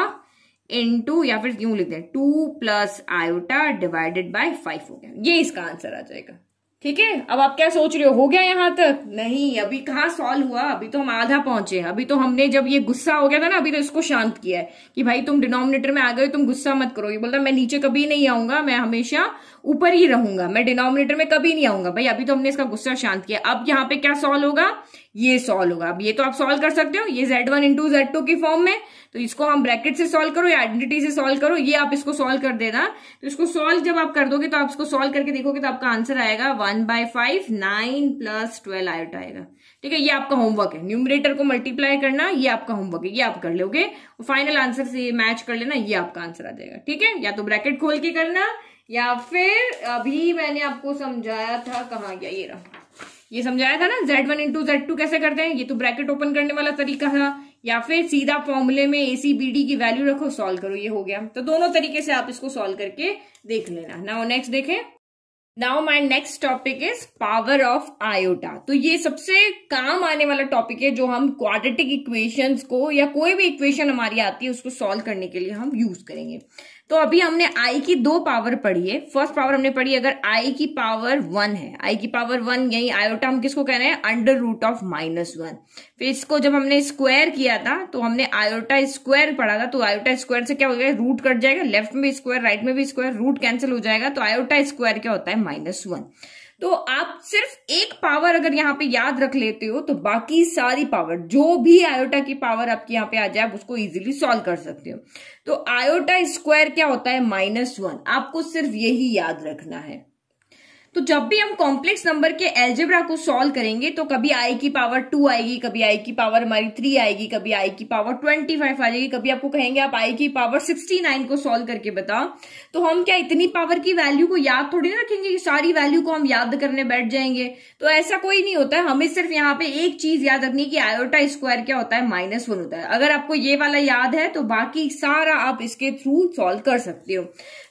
two या फिर यूं लिखते हैं two plus iota divided by five हो गया ये इसका आंसर आ जाएगा ठीक है अब आप क्या सोच रहे हो हो गया यहाँ तक नहीं अभी कहाँ सॉल्व हुआ अभी तो हम आधा पहुंचे अभी तो हमने जब ये गुस्सा हो गया था ना अभी तो इसको शांत किया है कि भाई तुम डिनोमिनेटर में आ गए तुम गुस्सा मत करो ये बोलता मैं नीचे कभी नहीं आऊंगा मैं हमेशा ऊपर ही रहूंगा मैं डिनोमिनेटर में कभी नहीं आऊंगा भाई अभी तो हमने इसका गुस्सा शांत किया अब यहाँ पे क्या सॉल्व होगा ये सॉल्व होगा अब ये तो आप सॉल्व कर सकते हो ये z1 one into Z two की फॉर्म में तो इसको हम ब्रैकेट से सॉल्व करो या आइडेंटिटी से सॉल्व करो ये आप इसको सॉल्व कर देना तो इसको सॉल्व जब आप कर दोगे तो आप इसको सॉल्व करके देखोगे तो आपका आंसर आएगा one by five nine plus twelve eight आएगा ठीक है ये आपका होमवर्क है न्यूमरेटर को मल्टीप्लाई करना ये आपका होमवर्क है ये आप कर लोगे फाइनल आंसर से मैच कर लेना ये आपका आंसर आ जाएगा ठीक है या तो ब्रैकेट खोल के करना या फिर अभी मैंने आपको समझाया था कहा गया ये रहा ये समझाया था ना Z one into Z two कैसे करते हैं ये तो ब्रैकेट ओपन करने वाला तरीका था या फिर सीधा फॉर्मूले में ए सी बी डी की वैल्यू रखो सॉल्व करो ये हो गया तो दोनों तरीके से आप इसको सॉल्व करके देख लेना नाउ नेक्स्ट देखें now my next topic is power of iota तो ये सबसे काम आने वाला टॉपिक है जो हम क्वाड्रेटिक इक्वेशंस को या कोई भी इक्वेशन हमारी आती है उसको सॉल्व करने के लिए हम यूज करेंगे तो अभी हमने आई की दो पावर पढ़ी है फर्स्ट पावर हमने पढ़ी अगर आई की पावर वन है आई की पावर वन यही आयोटा हम किसको कह रहे हैं under root of minus one फिर इसको जब हमने स्क्वायर किया था तो हमने आयोटा स्क्वायर पढ़ा था तो आयोटा स्क्वायर से क्या हो गया रूट कट जाएगा लेफ्ट में भी स्क्वायर राइट में भी स्क्वायर रूट कैंसिल हो जाएगा तो आयोटा स्क्वायर क्या होता है माइनस वन तो आप सिर्फ एक पावर अगर यहाँ पे याद रख लेते हो तो बाकी सारी पावर जो भी आयोटा की पावर आपके यहाँ पे आ जाए आप उसको इजीली सॉल्व कर सकते हो तो आयोटा स्क्वायर क्या होता है माइनस वन आपको सिर्फ यही याद रखना है तो जब भी हम कॉम्प्लेक्स नंबर के एल्जेब्रा को सॉल्व करेंगे तो कभी आई की पावर टू आएगी कभी आई की पावर हमारी थ्री आएगी कभी आई की पावर ट्वेंटी फाइव आ जाएगी कभी आपको कहेंगे आप आई की पावर सिक्सटी नाइन को सॉल्व करके बताओ तो हम क्या इतनी पावर की वैल्यू को याद थोड़ी ना रखेंगे कि सारी वैल्यू को हम याद करने बैठ जाएंगे तो ऐसा कोई नहीं होता है हमें सिर्फ यहाँ पे एक चीज याद रखनी कि आयोटा स्क्वायर क्या होता है माइनस वन होता है अगर आपको ये वाला याद है तो बाकी सारा आप इसके थ्रू सॉल्व कर सकते हो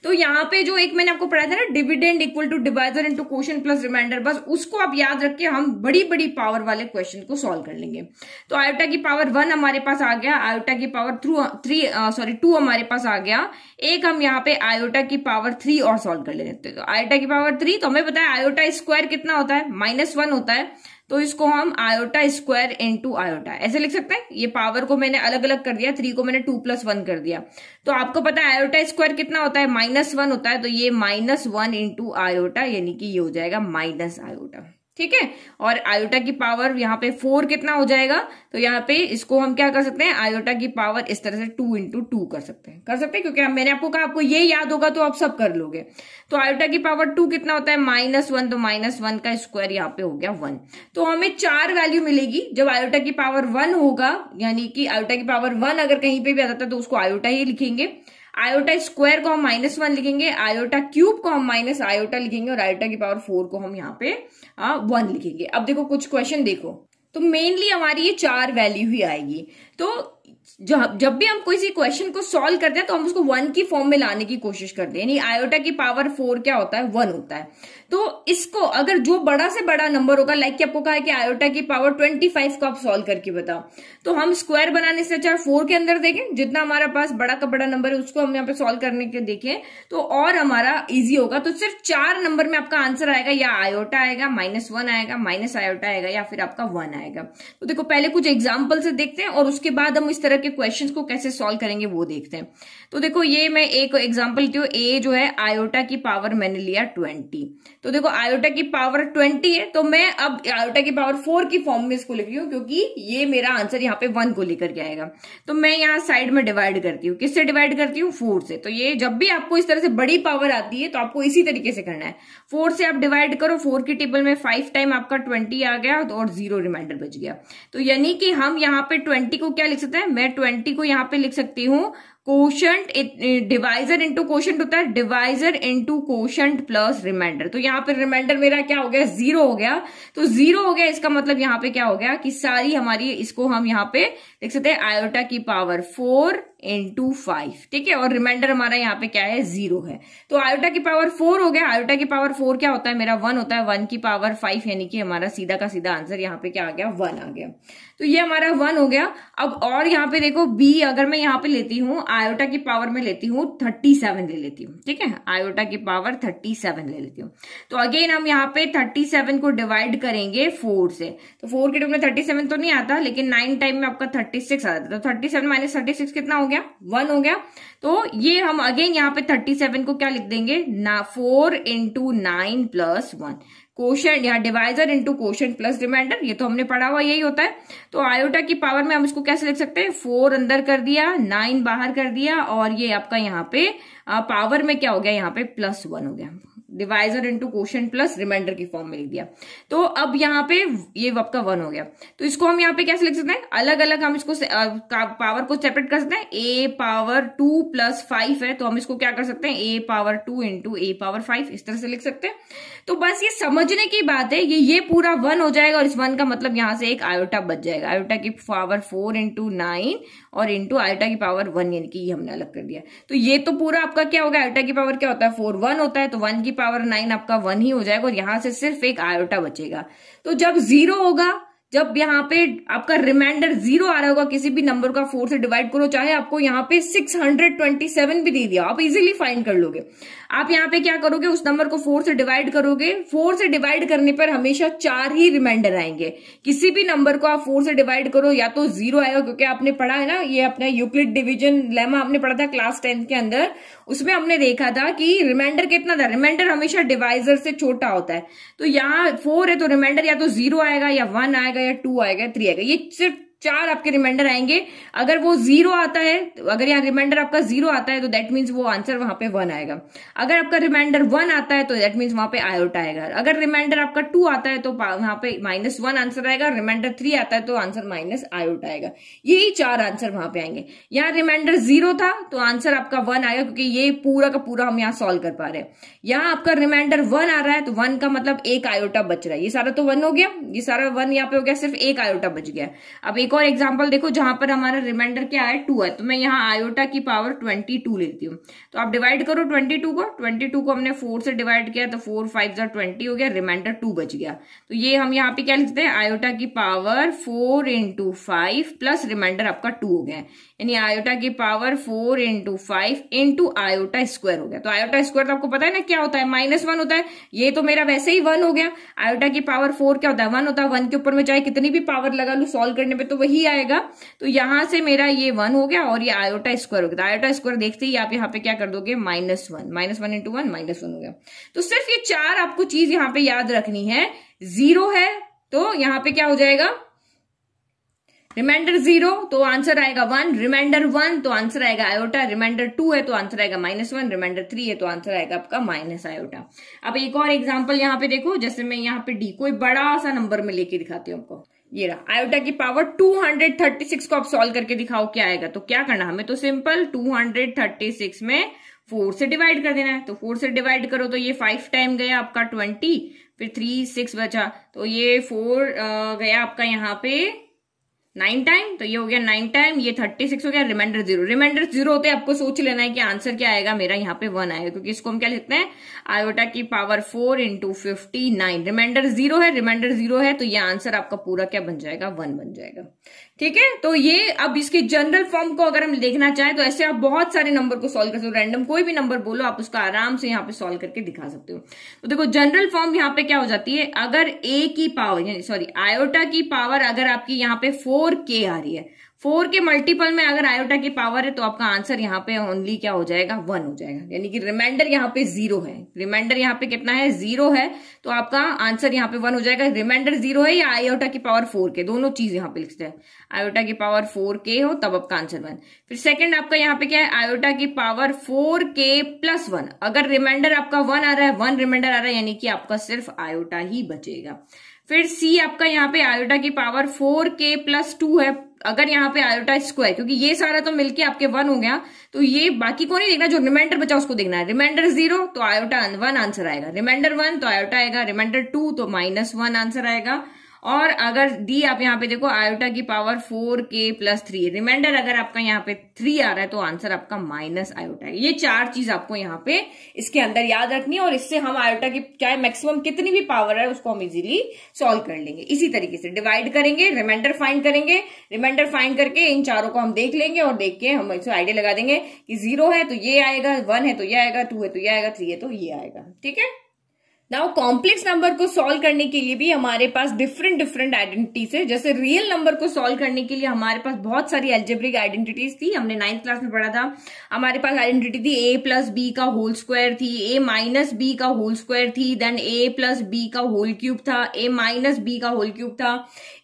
तो यहाँ पे जो एक मैंने आपको पढ़ाया था ना dividend equal to divisor question to question plus reminder बस उसको आप याद रख के हम बड़ी बड़ी पावर वाले क्वेश्चन को सॉल्व कर लेंगे तो आयोटा की पावर वन हमारे पास आ गया आयोटा की power through three sorry two हमारे पास आ गया एक हम यहाँ पे आयोटा की पावर थ्री और सॉल्व कर लेते हैं तो आयोटा की पावर थ्री तो हमें बताया आयोटा स्क्वायर कितना होता है माइनस होता है तो इसको हम आयोटा स्क्वायर इंटू आयोटा ऐसे लिख सकते हैं ये पावर को मैंने अलग अलग कर दिया थ्री को मैंने टू प्लस वन कर दिया तो आपको पता है आयोटा स्क्वायर कितना होता है माइनस वन होता है तो ये माइनस वन इंटू आयोटा यानी कि ये हो जाएगा माइनस आयोटा ठीक है और आयोटा की पावर यहाँ पे फोर कितना हो जाएगा तो यहाँ पे इसको हम क्या कर सकते हैं आयोटा की पावर इस तरह से टू इंटू टू कर सकते हैं कर सकते हैं क्योंकि मैंने आपको कहा आपको ये याद होगा तो आप सब कर लोगे तो आयोटा की पावर टू कितना होता है माइनस वन तो माइनस वन का स्क्वायर यहाँ पे हो गया वन तो हमें चार वैल्यू मिलेगी जब आयोटा की पावर वन होगा यानी कि आयोटा की पावर वन अगर कहीं पे भी आ जाता है तो उसको आयोटा ही लिखेंगे आयोटा स्क्वायर को हम माइनस वन लिखेंगे आयोटा क्यूब को हम माइनस आयोटा लिखेंगे और आयोटा की पावर फोर को हम यहाँ पे वन लिखेंगे अब देखो कुछ क्वेश्चन देखो तो मेनली हमारी ये चार वैल्यू ही आएगी तो जब भी हम किसी क्वेश्चन को सॉल्व करते हैं तो हम उसको वन की फॉर्म में लाने की कोशिश करते हैं यानी आयोटा की पावर फोर क्या होता है वन होता है तो इसको अगर जो बड़ा से बड़ा नंबर होगा लाइक कि आपको कहा है कि आयोटा की पावर 25 को आप सॉल्व करके बताओ तो हम स्क्वायर बनाने से अच्छा फोर के अंदर देखें जितना हमारा पास बड़ा का बड़ा नंबर है उसको हम यहाँ पे सॉल्व करने के देखें तो और हमारा इजी होगा तो सिर्फ चार नंबर में आपका आंसर आएगा या आयोटा आएगा माइनस वन आएगा माइनस आयोटा आएगा या फिर आपका वन आएगा तो देखो पहले कुछ एग्जाम्पल से देखते हैं और उसके बाद हम इस तरह के क्वेश्चन को कैसे सोल्व करेंगे वो देखते हैं तो देखो ये मैं एक एग्जाम्पल लेती हूँ ए जो है आयोटा की पावर मैंने लिया ट्वेंटी तो देखो आयोटा की पावर ट्वेंटी है तो मैं अब आयोटा की पावर फोर की फॉर्म में इसको लिख रही हूँ क्योंकि ये मेरा आंसर यहाँ पे वन को लेकर के आएगा तो मैं यहाँ साइड में डिवाइड करती हूँ किससे डिवाइड करती हूँ फोर से तो ये जब भी आपको इस तरह से बड़ी पावर आती है तो आपको इसी तरीके से करना है फोर से आप डिवाइड करो फोर की टेबल में फाइव टाइम आपका ट्वेंटी आ गया तो और जीरो रिमाइंडर बच गया तो यानी कि हम यहाँ पे ट्वेंटी को क्या लिख सकते हैं मैं ट्वेंटी को यहाँ पे लिख सकती हूँ कोशंट डिवाइजर इंटू कोशंट होता है divisor into quotient plus reminder तो यहाँ पर रिमाइंडर मेरा क्या हो गया जीरो हो गया तो जीरो हो गया इसका मतलब यहाँ पे क्या हो गया कि सारी हमारी इसको हम यहाँ पे देख सकते हैं आयोटा की पावर फोर इंटू फाइव ठीक है और रिमाइंडर हमारा यहाँ पे क्या है जीरो है तो आयोटा की पावर फोर हो गया आयोटा की पावर फोर क्या होता है मेरा वन होता है वन की पावर फाइव यानी कि हमारा सीधा का सीधा आंसर यहाँ पे क्या आ गया वन आ गया तो ये हमारा वन हो गया अब और यहाँ पे देखो बी अगर मैं यहाँ पे लेती हूँ आयोटा की पावर में लेती हूँ थर्टी सेवन ले लेती हूँ ठीक है आयोटा की पावर थर्टी सेवन ले लेती हूँ तो अगेन हम यहाँ पे थर्टी सेवन को डिवाइड करेंगे फोर से तो फोर के टूम में थर्टी सेवन तो नहीं आता लेकिन नाइन टाइम में आपका थर्टी सिक्स आ जाता तो thirty seven minus thirty six कितना हो गया गया वन हो गया तो ये हम अगेन यहाँ पे थर्टी सेवन को क्या लिख देंगे ना four into nine plus one question या divisor into question plus reminder ये तो हमने पढ़ा हुआ यही होता है तो आयोटा की पावर में हम इसको कैसे लिख सकते हैं फोर अंदर कर दिया नाइन बाहर कर दिया और ये आपका यहाँ पे पावर में क्या हो गया यहाँ पे प्लस वन हो गया divisor into question plus reminder की फॉर्म में लिख दिया तो अब यहाँ पे ये आपका वन हो गया तो इसको हम यहाँ पे कैसे लिख सकते हैं अलग अलग हम इसको पावर को सेपरेट कर सकते हैं A power two plus five है तो हम इसको क्या कर सकते हैं A power two into A power five इस तरह से लिख सकते हैं तो बस ये समझने की बात है ये ये पूरा वन हो जाएगा और इस वन का मतलब यहाँ से एक आयोटा बच जाएगा आयोटा की पावर फोर इंटू नाइन और इंटू आयोटा की पावर वन यानी कि ये हमने अलग कर दिया तो ये तो पूरा आपका क्या होगा आयोटा की पावर क्या होता है फोर वन होता है तो वन की पावर नाइन आपका वन ही हो जाएगा और यहां से सिर्फ एक आयोटा बचेगा तो जब जीरो होगा जब यहाँ पे आपका रिमाइंडर जीरो आ रहा होगा किसी भी नंबर का फोर से डिवाइड करो चाहे आपको यहाँ पे 627 भी दे दिया आप इजीली फाइंड कर लोगे आप यहाँ पे क्या करोगे उस नंबर को फोर से डिवाइड करोगे फोर से डिवाइड करने पर हमेशा चार ही रिमाइंडर आएंगे किसी भी नंबर को आप फोर से डिवाइड करो या तो जीरो आएगा क्योंकि आपने पढ़ा है ना ये अपना यूक्लिड डिविजन लेमा आपने पढ़ा था क्लास टेंथ के अंदर उसमें हमने देखा था कि रिमाइंडर कितना था रिमाइंडर हमेशा डिवाइजर से छोटा होता है तो यहाँ फोर है तो रिमाइंडर या तो जीरो आएगा या वन आएगा या टू आएगा या थ्री आएगा ये सिर्फ चार आपके रिमाइंडर आएंगे अगर वो जीरो आता है अगर यहाँ रिमाइंडर आपका जीरो आता है तो दैट मीन्स वो आंसर वहां पे वन आएगा अगर आपका रिमाइंडर वन आता है तो दैट मीन्स वहां पे आयोट आएगा अगर रिमाइंडर आपका टू आता है तो वहां पे माइनस वन आंसर आएगा रिमाइंडर थ्री आता है तो आंसर माइनस आयोट आएगा यही चार आंसर वहां पे आएंगे यहाँ रिमाइंडर जीरो था तो आंसर आपका वन आएगा क्योंकि ये पूरा का पूरा हम यहाँ सोल्व कर पा रहे हैं यहाँ आपका रिमाइंडर वन आ रहा है तो वन का मतलब एक आयोटा बच रहा है ये सारा तो वन हो गया ये सारा वन यहाँ पे हो गया सिर्फ एक आयोटा बच गया अब एक और एग्जाम्पल देखो जहां पर हमारा रिमाइंडर क्या है टू है तो मैं यहाँ आयोटा की पावर ट्वेंटी टू लेती हूँ तो आप डिवाइड करो ट्वेंटी टू को ट्वेंटी टू को हमने फोर से डिवाइड किया तो फोर फाइव जो ट्वेंटी हो गया रिमाइंडर टू बच गया तो ये हम यहाँ पे क्या लिखते हैं आयोटा की power four into five plus reminder आपका टू हो गया यानी आयोटा की power four into five into iota square हो गया तो आयोटा स्क्वायर तो आपको पता है ना क्या होता है माइनस वन होता है ये तो मेरा वैसे ही वन हो गया आयोटा की पावर फोर क्या होता है वन होता है वन के ऊपर में चाहे कितनी भी पावर लगा लू सॉल्व करने पे तो वही आएगा तो यहां से मेरा ये वन हो गया और ये आयोटा स्क्वायर हो गया तो आयोटा स्क्वायर देखते ही आप यहाँ पे क्या कर दोगे minus one minus one into one minus one हो गया तो सिर्फ ये चार आपको चीज यहाँ पे याद रखनी है जीरो है तो यहाँ पे क्या हो जाएगा रिमाइंडर जीरो तो आंसर आएगा वन रिमाइंडर वन तो आंसर आएगा आयोटा रिमाइंडर टू है तो आंसर आएगा माइनस वन रिमाइंडर थ्री है तो आंसर आएगा आपका माइनस आयोटा अब एक और एग्जाम्पल यहाँ पे देखो जैसे मैं यहाँ पे डी कोई बड़ा सा नंबर में लेके दिखाती हूँ आपको ये रहा आयोटा की पावर 236 को आप सॉल्व करके दिखाओ क्या आएगा तो क्या करना हमें तो सिंपल 236 में फोर से डिवाइड कर देना है तो फोर से डिवाइड करो तो ये फाइव टाइम गया आपका ट्वेंटी फिर थ्री सिक्स बचा तो ये फोर गया आपका यहाँ पे नाइन टाइम तो ये हो गया नाइन टाइम ये थर्टी सिक्स हो गया रिमाइंडर जीरो रिमाइंडर जीरो होते हैं आपको सोच लेना है कि आंसर क्या आएगा मेरा यहाँ पे वन आएगा क्योंकि इसको हम क्या लिखते हैं आयोटा की power four into fifty nine reminder zero है रिमाइंडर जीरो है तो ये आंसर आपका पूरा क्या बन जाएगा वन बन जाएगा ठीक है तो ये अब इसके जनरल फॉर्म को अगर हम देखना चाहें तो ऐसे आप बहुत सारे नंबर को सॉल्व कर सकते हो रैंडम कोई भी नंबर बोलो आप उसका आराम से यहाँ पे सॉल्व करके दिखा सकते हो तो देखो जनरल फॉर्म यहाँ पे क्या हो जाती है अगर ए की पावर यानी सॉरी आयोटा की पावर अगर आपकी यहाँ पे फोर के आ रही है फोर के मल्टीपल में अगर आयोटा की पावर है तो आपका आंसर यहाँ पे ओनली क्या हो जाएगा वन हो जाएगा यानी कि रिमाइंडर यहाँ पे जीरो है रिमाइंडर यहाँ पे कितना है जीरो है तो आपका आंसर यहाँ पे वन हो जाएगा रिमाइंडर जीरो है या आयोटा की पावर फोर के दोनों चीज यहाँ पे लिखते हैं आयोटा की पावर फोर के हो तब आपका आंसर वन फिर सेकेंड आपका यहाँ पे क्या है आयोटा की पावर फोर के प्लस वन अगर रिमाइंडर आपका वन आ रहा है वन रिमाइंडर आ रहा है यानी कि आपका सिर्फ आयोटा ही बचेगा फिर सी आपका यहाँ पे आयोटा की पावर फोर के प्लस टू है अगर यहाँ पे आयोटा स्क्वायर क्योंकि ये सारा तो मिलके आपके वन हो गया तो ये बाकी को नहीं देखना जो रिमाइंडर बचा उसको देखना है रिमाइंडर जीरो तो आयोटा वन आंसर आएगा रिमाइंडर वन तो आयोटा आएगा रिमाइंडर टू तो माइनस वन आंसर आएगा और अगर डी आप यहाँ पे देखो आयोटा की पावर फोर के प्लस थ्री रिमाइंडर अगर आपका यहाँ पे थ्री आ रहा है तो आंसर आपका माइनस आयोटा है ये चार चीज आपको यहाँ पे इसके अंदर याद रखनी है और इससे हम आयोटा की चाहे मैक्सिमम कितनी भी पावर है उसको हम इजीली सॉल्व कर लेंगे इसी तरीके से डिवाइड करेंगे रिमाइंडर फाइन करेंगे रिमाइंडर फाइन करके इन चारों को हम देख लेंगे और देख के हम इसको आइडिया लगा देंगे कि जीरो है तो ये आएगा वन है तो ये आएगा टू है तो ये आएगा थ्री है तो ये आएगा ठीक है नाउ कॉम्प्लेक्स नंबर को सॉल्व करने के लिए भी हमारे पास डिफरेंट डिफरेंट आइडेंटिटीज है जैसे रियल नंबर को सॉल्व करने के लिए हमारे पास बहुत सारी एल्जेब्रिक आइडेंटिटीज थी हमने नाइन्थ क्लास में पढ़ा था हमारे पास आइडेंटिटी थी ए प्लस बी का होल स्क्वायर थी ए माइनस बी का होल स्क्वायर थी देन ए प्लस बी का होल क्यूब था ए माइनस बी का होल क्यूब था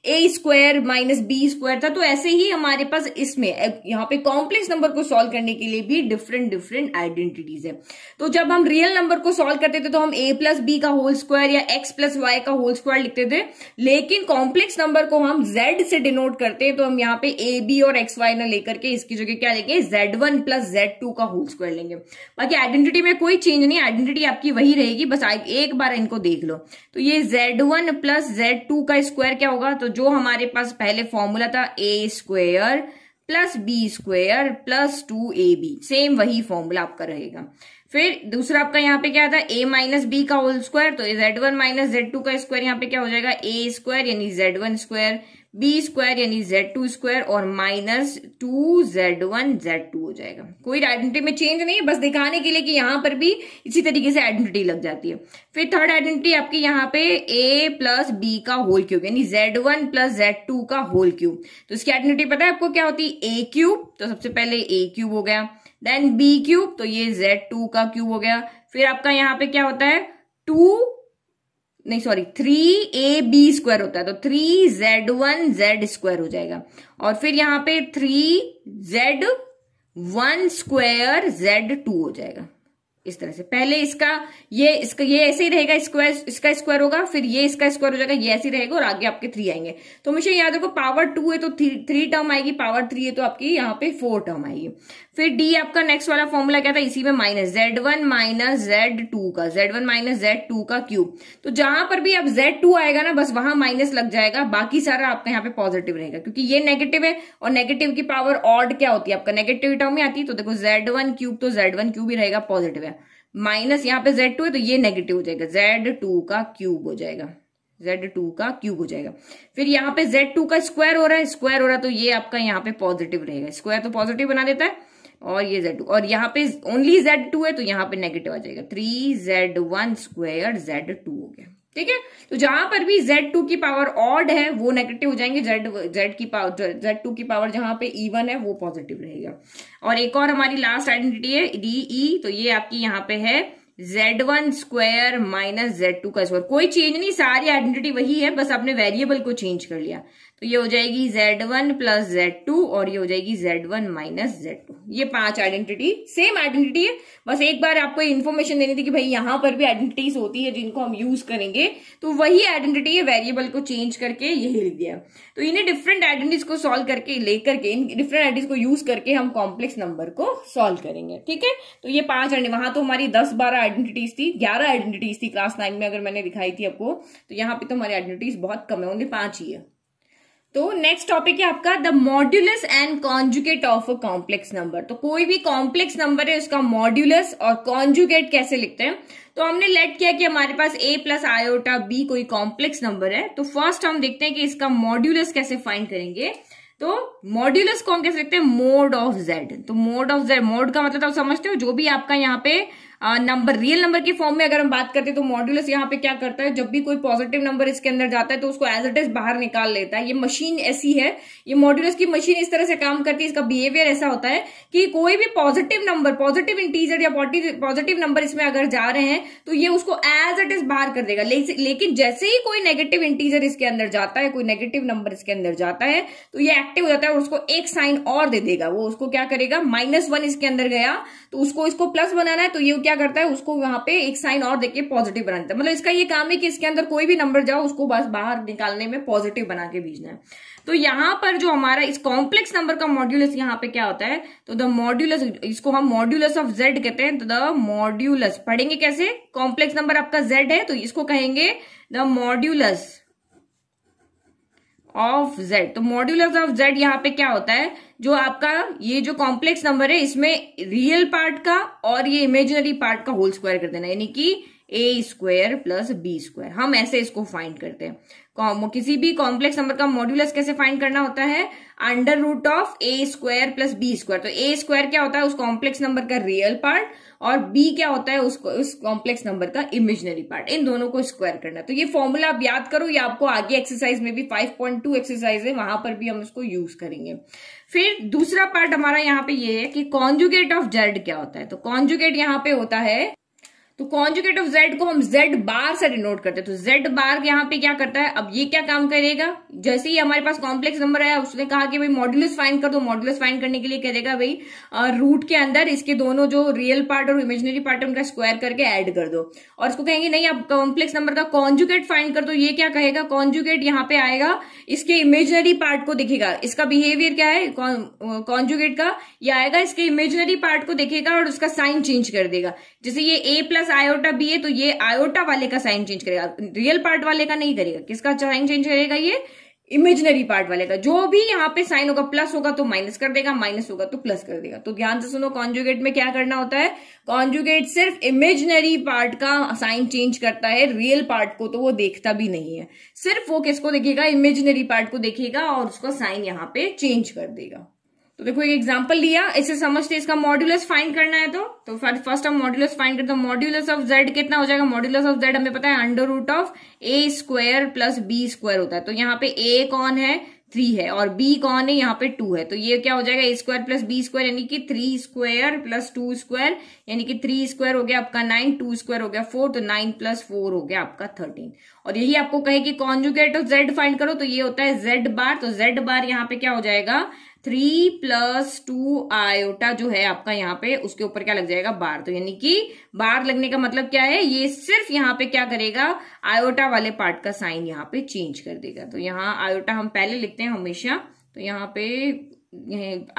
A square minus B square था तो ऐसे ही हमारे पास इसमें यहाँ पे कॉम्प्लेक्स नंबर को सॉल्व करने के लिए भी डिफरेंट डिफरेंट आइडेंटिटीज है तो जब हम रियल नंबर को सॉल्व करते थे तो हम ए प्लस बी का होल स्क्वायर या एक्स प्लस वाई का होल स्क्वायर लिखते थे लेकिन कॉम्प्लेक्स नंबर को हम जेड से डिनोट करते हैं तो हम यहाँ पे ए बी और एक्स वाई ना लेकर के इसकी जगह क्या लेंगे Z one plus Z two का होल स्क्वायर लेंगे बाकी आइडेंटिटी में कोई चेंज नहीं आइडेंटिटी आपकी वही रहेगी बस एक बार इनको देख लो तो ये Z one plus Z two का स्क्वायर क्या होगा तो जो हमारे पास पहले फॉर्मूला था A square plus B square plus two A B same वही फॉर्मूला आपका रहेगा फिर दूसरा आपका यहाँ पे क्या था ए माइनस बी का होल स्क्वायर तो Z one minus Z two का स्क्वायर यहाँ पे क्या हो जाएगा ए स्क्वायर यानी Z one square B square यानी जेड टू स्क्वायर और minus two Z one Z two हो जाएगा कोई आइडेंटिटी में चेंज नहीं है बस दिखाने के लिए कि यहां पर भी इसी तरीके से आइडेंटिटी लग जाती है फिर थर्ड आइडेंटिटी आपके यहाँ पे ए प्लस बी का होल क्यूब यानी Z one plus Z two का होल क्यूब तो इसकी आइडेंटिटी पता है आपको क्या होती है ए क्यूब तो सबसे पहले ए क्यूब हो गया देन बी क्यूब तो ये जेड टू का क्यूब हो गया फिर आपका यहाँ पे क्या होता है टू नहीं sorry three A B square होता है तो three Z one Z square हो जाएगा और फिर यहाँ पे three Z one square Z two हो जाएगा इस तरह से पहले इसका ये इसका ये ऐसे ही रहेगा स्क्वायर इसका स्क्वायर होगा फिर ये इसका स्क्वायर हो जाएगा ये ऐसे ही रहेगा और आगे आपके थ्री आएंगे तो हमेशा याद रखो पावर टू है तो थ्री टर्म आएगी पावर थ्री है तो आपकी यहाँ पे फोर टर्म आएगी फिर डी आपका नेक्स्ट वाला फॉर्मूला क्या था इसी में minus Z one minus Z two का Z one minus Z two का क्यूब तो जहां पर भी आप जेड टू आएगा ना बस वहां माइनस लग जाएगा बाकी सारा आपका यहाँ पे पॉजिटिव रहेगा क्योंकि ये नेगेटिव है और नेगेटिव की पावर ऑड क्या होती है आपका नेगेटिव टर्म में आती है तो देखो जेड वन क्यूब तो जेड वन क्यूब ही रहेगा पॉजिटिव है माइनस यहाँ पे जेड टू है तो ये नेगेटिव हो जाएगा जेड टू का क्यूब हो जाएगा जेड टू का क्यूब हो जाएगा फिर यहाँ पे जेड टू का स्क्वायर हो रहा है स्क्वायर हो रहा है तो ये आपका यहाँ पे पॉजिटिव रहेगा स्क्वायर तो पॉजिटिव बना देता है और ये जेड और यहाँ पे ओनली जेड टू है तो यहाँ पे नेगेटिव आ जाएगा three Z one square Z two हो गया ठीक है तो जहां पर भी जेड टू की पावर ऑड है वो नेगेटिव हो जाएंगे जेड जेड की पावर जेड टू की पावर जहां पे इवन है वो पॉजिटिव रहेगा और एक और हमारी लास्ट आइडेंटिटी है डी ई e, तो ये आपकी यहाँ पे है Z one square minus Z two का स्क्वायर कोई चेंज नहीं सारी आइडेंटिटी वही है बस आपने वेरिएबल को चेंज कर लिया तो ये हो जाएगी Z one plus Z two और ये हो जाएगी Z one minus Z two ये पांच आइडेंटिटी सेम आइडेंटिटी है बस एक बार आपको इन्फॉर्मेशन देनी थी कि भाई यहां पर भी आइडेंटिटीज होती है जिनको हम यूज करेंगे तो वही आइडेंटिटी है वेरिएबल को चेंज करके यही लिख दिया तो इन्हें डिफरेंट आइडेंटिटीज को सॉल्व करके लेकर के इन डिफरेंट आइडेंटिज को यूज करके हम कॉम्प्लेक्स नंबर को सॉल्व करेंगे ठीक है तो ये पांच वहां तो हमारी दस बारह आइडेंटिटीज थी ग्यारह आइडेंटिटीज थी क्लास नाइन में अगर मैंने दिखाई थी आपको तो यहाँ पे तो हमारी आइडेंटिटीज बहुत कम है उन्हें पांच ही है तो नेक्स्ट टॉपिक है आपका the modulus and conjugate of a complex number तो कोई भी कॉम्प्लेक्स नंबर है उसका मॉड्यूलस और कॉन्जुगेट कैसे लिखते हैं तो हमने लेट किया कि हमारे पास ए प्लस आयोटा बी कोई कॉम्प्लेक्स नंबर है तो फर्स्ट हम देखते हैं कि इसका मॉड्यूलस कैसे फाइन करेंगे तो मॉड्यूलस को हम कैसे लिखते हैं मोड ऑफ जेड तो मोड ऑफ जेड मोड का मतलब तो आप समझते हो जो भी आपका यहाँ पे नंबर रियल नंबर के फॉर्म में अगर हम बात करते हैं तो मॉड्यूलस यहाँ पे क्या करता है जब भी कोई पॉजिटिव नंबर इसके अंदर जाता है तो उसको एज इट इज बाहर निकाल लेता है ये मशीन ऐसी है ये मॉड्यूलस की मशीन इस तरह से काम करती है इसका बिहेवियर ऐसा होता है कि कोई भी पॉजिटिव नंबर पॉजिटिव इंटीजर या पॉजिटिव नंबर इसमें अगर जा रहे हैं तो ये उसको एज इट इज बाहर कर देगा लेकिन जैसे ही कोई नेगेटिव इंटीजर इसके अंदर जाता है कोई नेगेटिव नंबर इसके अंदर जाता है तो ये एक्टिव हो जाता है और उसको एक साइन और दे देगा वो उसको क्या करेगा माइनस वन इसके अंदर गया तो उसको इसको प्लस बनाना है तो ये क्या क्या करता है उसको वहां पे एक साइन और देके पॉजिटिव बना देता है मतलब इसका ये काम है कि इसके अंदर कोई भी नंबर जाओ उसको बस बाहर निकालने में पॉजिटिव बना के भेजना है तो यहां पर जो हमारा इस कॉम्प्लेक्स नंबर का मॉड्यूलस यहाँ पे क्या होता है तो द मॉड्यूलस इसको हम मॉड्यूलस ऑफ जेड कहते हैं तो द मॉड्यूलस पढ़ेंगे कैसे कॉम्प्लेक्स नंबर आपका जेड है तो इसको कहेंगे द मॉड्यूलस ऑफ जेड तो मॉड्यूलस ऑफ जेड यहाँ पे क्या होता है जो आपका ये जो कॉम्प्लेक्स नंबर है इसमें रियल पार्ट का और ये इमेजिनरी पार्ट का होल स्क्वायर कर देना यानी कि A square plus B square हम ऐसे इसको फाइंड करते हैं किसी भी कॉम्प्लेक्स नंबर का मॉड्यूलस कैसे फाइंड करना होता है under root of A square plus B square तो ए स्क्वायर क्या होता है उस कॉम्प्लेक्स नंबर का रियल पार्ट और बी क्या होता है उसको उस कॉम्प्लेक्स नंबर का इमेजनरी पार्ट इन दोनों को स्क्वायर करना तो ये फॉर्मूला आप याद करो या आपको आगे एक्सरसाइज में भी 5.2 एक्सरसाइज है वहां पर भी हम इसको यूज करेंगे फिर दूसरा पार्ट हमारा यहाँ पे ये है कि कॉन्जुगेट ऑफ जेड क्या होता है तो कॉन्जुगेट यहाँ पे होता है तो कॉन्जुकेट ऑफ जेड को हम जेड बार से डिनोट करते हैं तो जेड बार यहाँ पे क्या करता है अब ये क्या काम करेगा जैसे ही हमारे पास कॉम्प्लेक्स नंबर आया उसने कहा कि भाई मॉड्यूलस फाइन कर दो मॉड्यूलस फाइन करने के लिए देगा भाई रूट के अंदर इसके दोनों जो रियल पार्ट और इमेजिनरी पार्ट उनका स्क्वायर करके एड कर दो और उसको कहेंगे नहीं आप कॉम्प्लेक्स नंबर का कॉन्जुकेट फाइन कर दो ये क्या कहेगा कॉन्जुकेट यहाँ पे आएगा इसके इमेजनरी पार्ट को देखेगा इसका बिहेवियर क्या है कॉन्जुकेट का यह आएगा इसके इमेजनरी पार्ट को देखेगा और उसका साइन चेंज कर देगा जैसे ये ए प्लस आयोटा बी है तो ये आयोटा वाले का साइन चेंज करेगा रियल पार्ट वाले का नहीं करेगा किसका साइन चेंज करेगा ये इमेजिनरी पार्ट वाले का जो भी यहाँ पे साइन होगा प्लस होगा तो माइनस कर देगा माइनस होगा तो प्लस कर देगा तो ध्यान से सुनो कॉन्जुगेट में क्या करना होता है कॉन्जुगेट सिर्फ इमेजिनरी पार्ट का साइन चेंज करता है रियल पार्ट को तो वो देखता भी नहीं है सिर्फ वो किसको देखेगा इमेजिनरी पार्ट को देखेगा और उसका साइन यहाँ पे चेंज कर देगा तो देखो एक एग्जाम्पल लिया इसे समझते इसका मॉड्यूलस फाइंड करना है तो तो फर्स्ट हम मॉड्यूलस फाइंड करते हैं मॉड्यूलस ऑफ जेड कितना हो जाएगा मॉड्यूलस ऑफ जेड हमें पता है under root of A square plus B square होता है तो यहाँ पे ए कौन है थ्री है और बी कौन है यहाँ पे टू है तो ये क्या हो जाएगा A square plus B square यानी कि three square plus two square यानी कि थ्री स्क्वायर हो गया आपका नाइन टू स्क्वायर हो गया फोर तो नाइन प्लस फोर हो गया आपका थर्टीन और यही आपको कहे कि कॉन्जुगेट ऑफ जेड फाइंड करो तो ये होता है जेड बार तो जेड बार यहाँ पे क्या हो जाएगा थ्री प्लस टू आयोटा जो है आपका यहाँ पे उसके ऊपर क्या लग जाएगा बार तो यानी कि बार लगने का मतलब क्या है ये सिर्फ यहाँ पे क्या करेगा आयोटा वाले पार्ट का साइन यहाँ पे चेंज कर देगा तो यहाँ आयोटा हम पहले लिखते हैं हमेशा तो यहाँ पे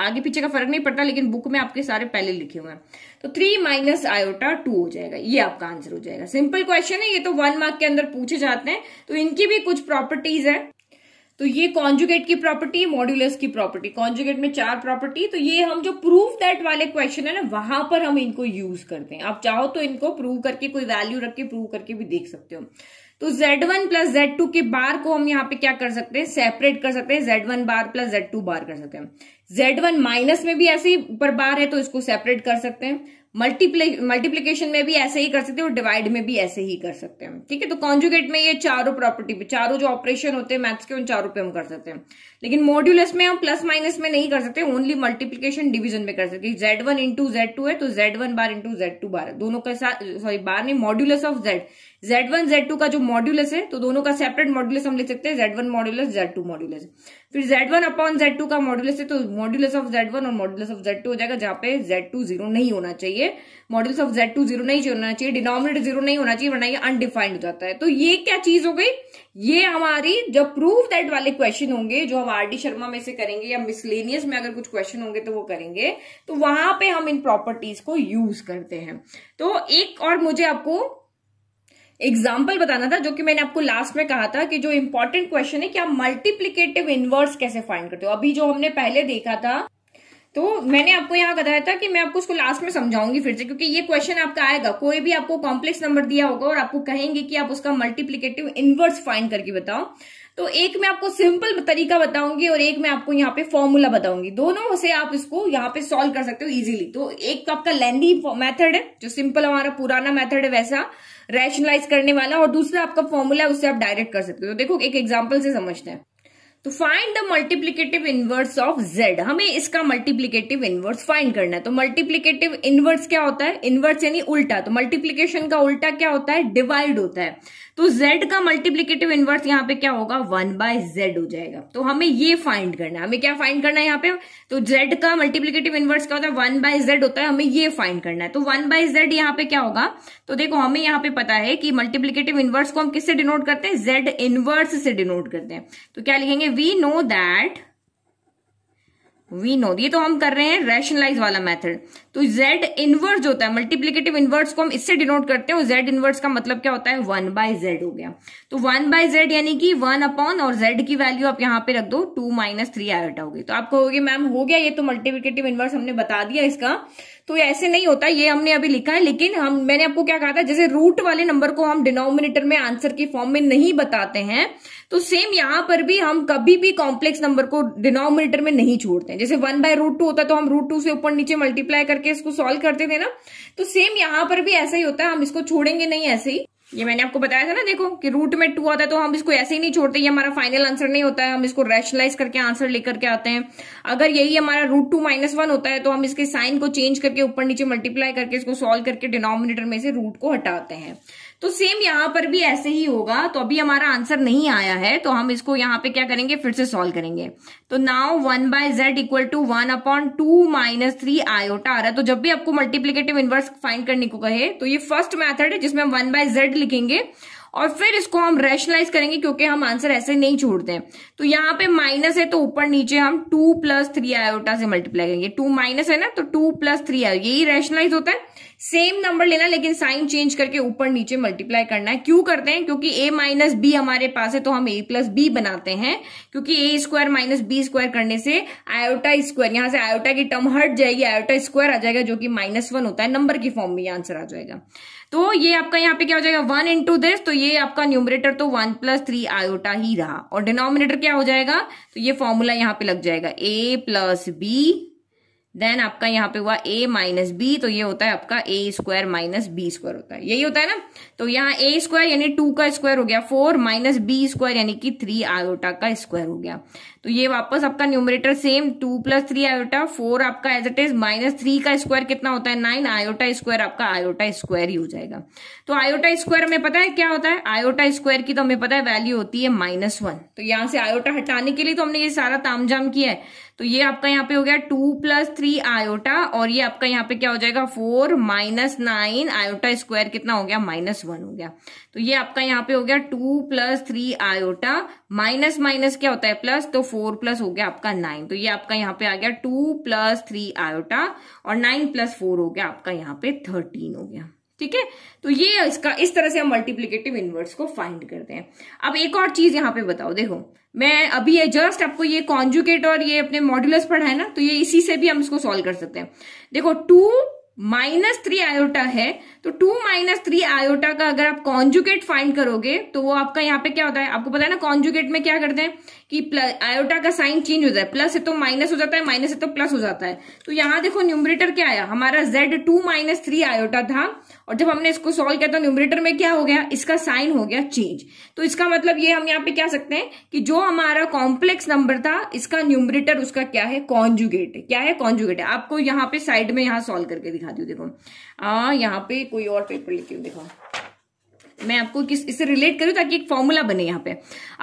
आगे पीछे का फर्क नहीं पड़ता लेकिन बुक में आपके सारे पहले लिखे हुए हैं तो थ्री माइनस आयोटा टू हो जाएगा ये आपका आंसर हो जाएगा सिंपल क्वेश्चन है ये तो वन मार्क के अंदर पूछे जाते हैं तो इनकी भी कुछ प्रॉपर्टीज है तो ये कॉन्जुगेट की प्रॉपर्टी मॉड्यूलस की प्रॉपर्टी कॉन्जुगेट में चार प्रॉपर्टी तो ये हम जो प्रूफ दैट वाले क्वेश्चन है ना वहां पर हम इनको यूज करते हैं आप चाहो तो इनको प्रूव करके कोई वैल्यू रख के प्रूव करके भी देख सकते हो तो Z1 one plus Z two के बार को हम यहाँ पे क्या कर सकते हैं सेपरेट कर सकते हैं Z1 बार प्लस Z2 बार कर सकते हैं Z1 माइनस में भी ऐसे ही ऊपर बार है तो इसको सेपरेट कर सकते हैं मल्टीप्ले मल्टीप्लीकेशन में भी ऐसे ही कर सकते हैं और डिवाइड में भी ऐसे ही कर सकते हैं ठीक है तो कॉन्जुगेट में ये चारों प्रॉपर्टी पे चारों जो ऑपरेशन होते हैं मैथ्स के उन चारों पे हम कर सकते हैं लेकिन मॉड्यूलस में हम प्लस माइनस में नहीं कर सकते ओनली मल्टीप्लीकेशन डिविजन में कर सकते Z one into Z two है तो Z one bar into Z two bar दोनों का सॉरी बार नहीं modulus of Z Z one Z two का जो मॉड्यूलस है तो दोनों का सेपरेट मॉड्यूलस हम ले सकते हैं Z one modulus Z two modulus फिर Z one upon Z two का मॉड्यूलस है तो मॉड्यूलस ऑफ जेड वन और मॉड्यूलस ऑफ जेड टू हो जाएगा जहां पे जेड टू जीरो नहीं होना चाहिए modulus of Z two zero नहीं होना चाहिए डिनोमिनेटर जीरो नहीं होना चाहिए वरना ये अनडिफाइंड हो जाता है तो ये क्या चीज हो गई ये हमारी जो प्रूव दैट वाले क्वेश्चन होंगे जो हम आर डी शर्मा में से करेंगे या मिसलेनियस में अगर कुछ क्वेश्चन होंगे तो वो करेंगे तो वहां पे हम इन प्रॉपर्टीज को यूज करते हैं तो एक और मुझे आपको एग्जाम्पल बताना था जो कि मैंने आपको लास्ट में कहा था कि जो इंपॉर्टेंट क्वेश्चन है कि आप मल्टीप्लीकेटिव इनवर्स कैसे फाइंड करते हो अभी जो हमने पहले देखा था तो मैंने आपको यहाँ बताया था कि मैं आपको उसको लास्ट में समझाऊंगी फिर से क्योंकि ये क्वेश्चन आपका आएगा कोई भी आपको कॉम्प्लेक्स नंबर दिया होगा और आपको कहेंगे कि आप उसका मल्टीप्लीकेटिव इनवर्स फाइंड करके बताओ तो एक मैं आपको सिंपल तरीका बताऊंगी और एक मैं आपको यहाँ पे फॉर्मूला बताऊंगी दोनों से आप इसको यहाँ पे सॉल्व कर सकते हो इजीली तो एक तो आपका लेंदी मेथड है जो सिंपल हमारा पुराना मेथड है वैसा रैशनलाइज करने वाला और दूसरा आपका फॉर्मूला है उससे आप डायरेक्ट कर सकते हो तो देखो एक एग्जाम्पल से समझते हैं तो find the multiplicative inverse of z हमें इसका मल्टीप्लीकेटिव इनवर्स फाइंड करना है तो मल्टीप्लीकेटिव इनवर्स क्या होता है इनवर्स यानी उल्टा तो मल्टीप्लीकेशन का उल्टा क्या होता है डिवाइड होता है तो z का मल्टीप्लीकेटिव इन्वर्स यहाँ पे क्या होगा वन बाय जेड हो जाएगा तो हमें ये फाइंड करना है हमें क्या फाइंड करना है यहाँ पे तो z का मल्टीप्लीकेटिव इन्वर्स क्या होता है वन बाय जेड होता है हमें ये फाइंड करना है तो वन बाय जेड यहाँ पे क्या होगा तो देखो हमें यहाँ पे पता है कि मल्टीप्लीकेटिव इन्वर्स को हम किससे डिनोट करते हैं जेड इन्वर्स से डिनोट करते हैं तो क्या लिखेंगे we know that we know ये तो हम कर रहे हैं रैशनलाइज वाला मेथड तो जेड इनवर्स होता है मल्टीप्लीकेटिव इनवर्स को हम इससे डिनोट करते हैं जेड इनवर्स का मतलब क्या होता है वन बाय जेड हो गया तो वन बाय जेड यानी कि वन अपॉन और जेड की वैल्यू आप यहाँ पे रख दो टू माइनस थ्री आयोटा होगी तो आप कहोगे मैम हो गया ये तो मल्टीप्लीकेटिव इनवर्स हमने बता दिया इसका तो ऐसे नहीं होता ये हमने अभी लिखा है लेकिन हम मैंने आपको क्या कहा था जैसे रूट वाले नंबर को हम डिनोमिनेटर में आंसर के फॉर्म में नहीं बताते हैं तो सेम यहां पर भी हम कभी भी कॉम्प्लेक्स नंबर को डिनोमिनेटर में नहीं छोड़ते जैसे वन बाय रूट टू होता तो हम रूट टू से ऊपर नीचे मल्टीप्लाई करके इसको सॉल्व करते थे ना तो सेम यहां पर भी ऐसा ही होता है हम इसको छोड़ेंगे नहीं ऐसे ही ये मैंने आपको बताया था ना देखो कि रूट में टू आता है तो हम इसको ऐसे ही नहीं छोड़ते ये हमारा फाइनल आंसर नहीं होता है हम इसको रैशनलाइज करके आंसर लेकर के आते हैं अगर यही हमारा रूट टू माइनस वन होता है तो हम इसके साइन को चेंज करके ऊपर नीचे मल्टीप्लाई करके इसको सॉल्व करके डिनोमिनेटर में से रूट को हटाते हैं तो सेम यहां पर भी ऐसे ही होगा तो अभी हमारा आंसर नहीं आया है तो हम इसको यहां पे क्या करेंगे फिर से सॉल्व करेंगे तो now one by Z equal to one upon two minus three iota आ रहा है तो जब भी आपको मल्टीप्लीकेटिव इनवर्स फाइंड करने को कहे तो ये फर्स्ट मैथड है जिसमें हम वन बाय जेड लिखेंगे और फिर इसको हम रैशनलाइज करेंगे क्योंकि हम आंसर ऐसे नहीं छोड़ते हैं तो यहाँ पे माइनस है तो ऊपर नीचे हम टू प्लस थ्री आयोटा से मल्टीप्लाई करेंगे टू माइनस है ना तो टू प्लस थ्री आयोटा यही रैशनलाइज होता है सेम नंबर लेना लेकिन साइन चेंज करके ऊपर नीचे मल्टीप्लाई करना है क्यों करते हैं क्योंकि ए माइनस बी हमारे पास है तो हम ए प्लस बी बनाते हैं क्योंकि A square minus B square करने से आयोटा स्क्वायर यहां से आयोटा की टर्म हट जाएगी आयोटा स्क्वायर आ जाएगा जो कि माइनस वन होता है नंबर के फॉर्म में आंसर आ जाएगा तो ये आपका यहाँ पे क्या हो जाएगा वन इंटू दिस तो ये आपका न्यूमरेटर तो वन प्लस थ्री आयोटा ही रहा और डिनोमिनेटर क्या हो जाएगा तो ये फॉर्मूला यहाँ पे लग जाएगा ए प्लस बी देन आपका यहाँ पे हुआ ए माइनस बी तो ये होता है आपका A square minus B square होता है यही होता है ना तो यहाँ ए स्क्वायर यानी टू का स्क्वायर हो गया फोर माइनस बी स्क्वायर यानी कि थ्री आयोटा का स्क्वायर हो गया तो ये वापस आपका numerator same two plus three iota four आपका as it is minus three का स्क्वायर कितना होता है नाइन आयोटा स्क्वायर आपका आयोटा स्क्वायर ही हो जाएगा तो आयोटा स्क्वायर हमें पता है क्या होता है आयोटा स्क्वायर की तो हमें पता है वैल्यू होती है माइनस वन तो यहाँ से आयोटा हटाने के लिए तो हमने ये सारा तामझाम किया है तो ये आपका यहाँ पे हो गया टू प्लस थ्री आयोटा और ये आपका यहाँ पे क्या हो जाएगा four minus nine iota square कितना हो गया माइनस वन हो गया तो ये आपका यहाँ पे हो गया two plus three iota minus minus क्या होता है प्लस तो फोर प्लस हो गया आपका नाइन तो ये आपका यहाँ पे आ गया टू प्लस थ्री आयोटा और नाइन प्लस फोर हो गया आपका यहाँ पे थर्टीन हो गया ठीक है तो ये इसका इस तरह से हम मल्टीप्लीकेटिव इनवर्स को फाइंड करते हैं अब एक और चीज यहाँ पे बताओ देखो मैं अभी ये जस्ट आपको ये कॉन्जुकेट और ये अपने मॉड्यूलस पढ़ा है ना तो ये इसी से भी हम इसको सॉल्व कर सकते हैं देखो टू माइनस थ्री आयोटा है तो टू माइनस थ्री आयोटा का अगर आप कॉन्जुकेट फाइंड करोगे तो वो आपका यहाँ पे क्या होता है आपको पता है ना कॉन्जुकेट में क्या करते हैं कि आयोटा का साइन चेंज हो जाए प्लस है तो माइनस हो जाता है माइनस है तो प्लस हो जाता है तो यहाँ देखो न्यूमरेटर क्या आया हमारा Z two minus three iota था और जब हमने इसको सॉल्व किया तो न्यूमरेटर में क्या हो गया इसका साइन हो गया चेंज तो इसका मतलब ये हम यहाँ पे क्या सकते हैं कि जो हमारा कॉम्प्लेक्स नंबर था इसका न्यूमरेटर उसका क्या है कॉन्जुगेट क्या है कॉन्जुगेट है आपको यहाँ पे साइड में यहाँ सोल्व करके दिखा दू देखो हाँ, यहाँ पे कोई और पेपर लिखी देखो मैं आपको किस इसे रिलेट करूं ताकि एक फॉर्मूला बने यहाँ पे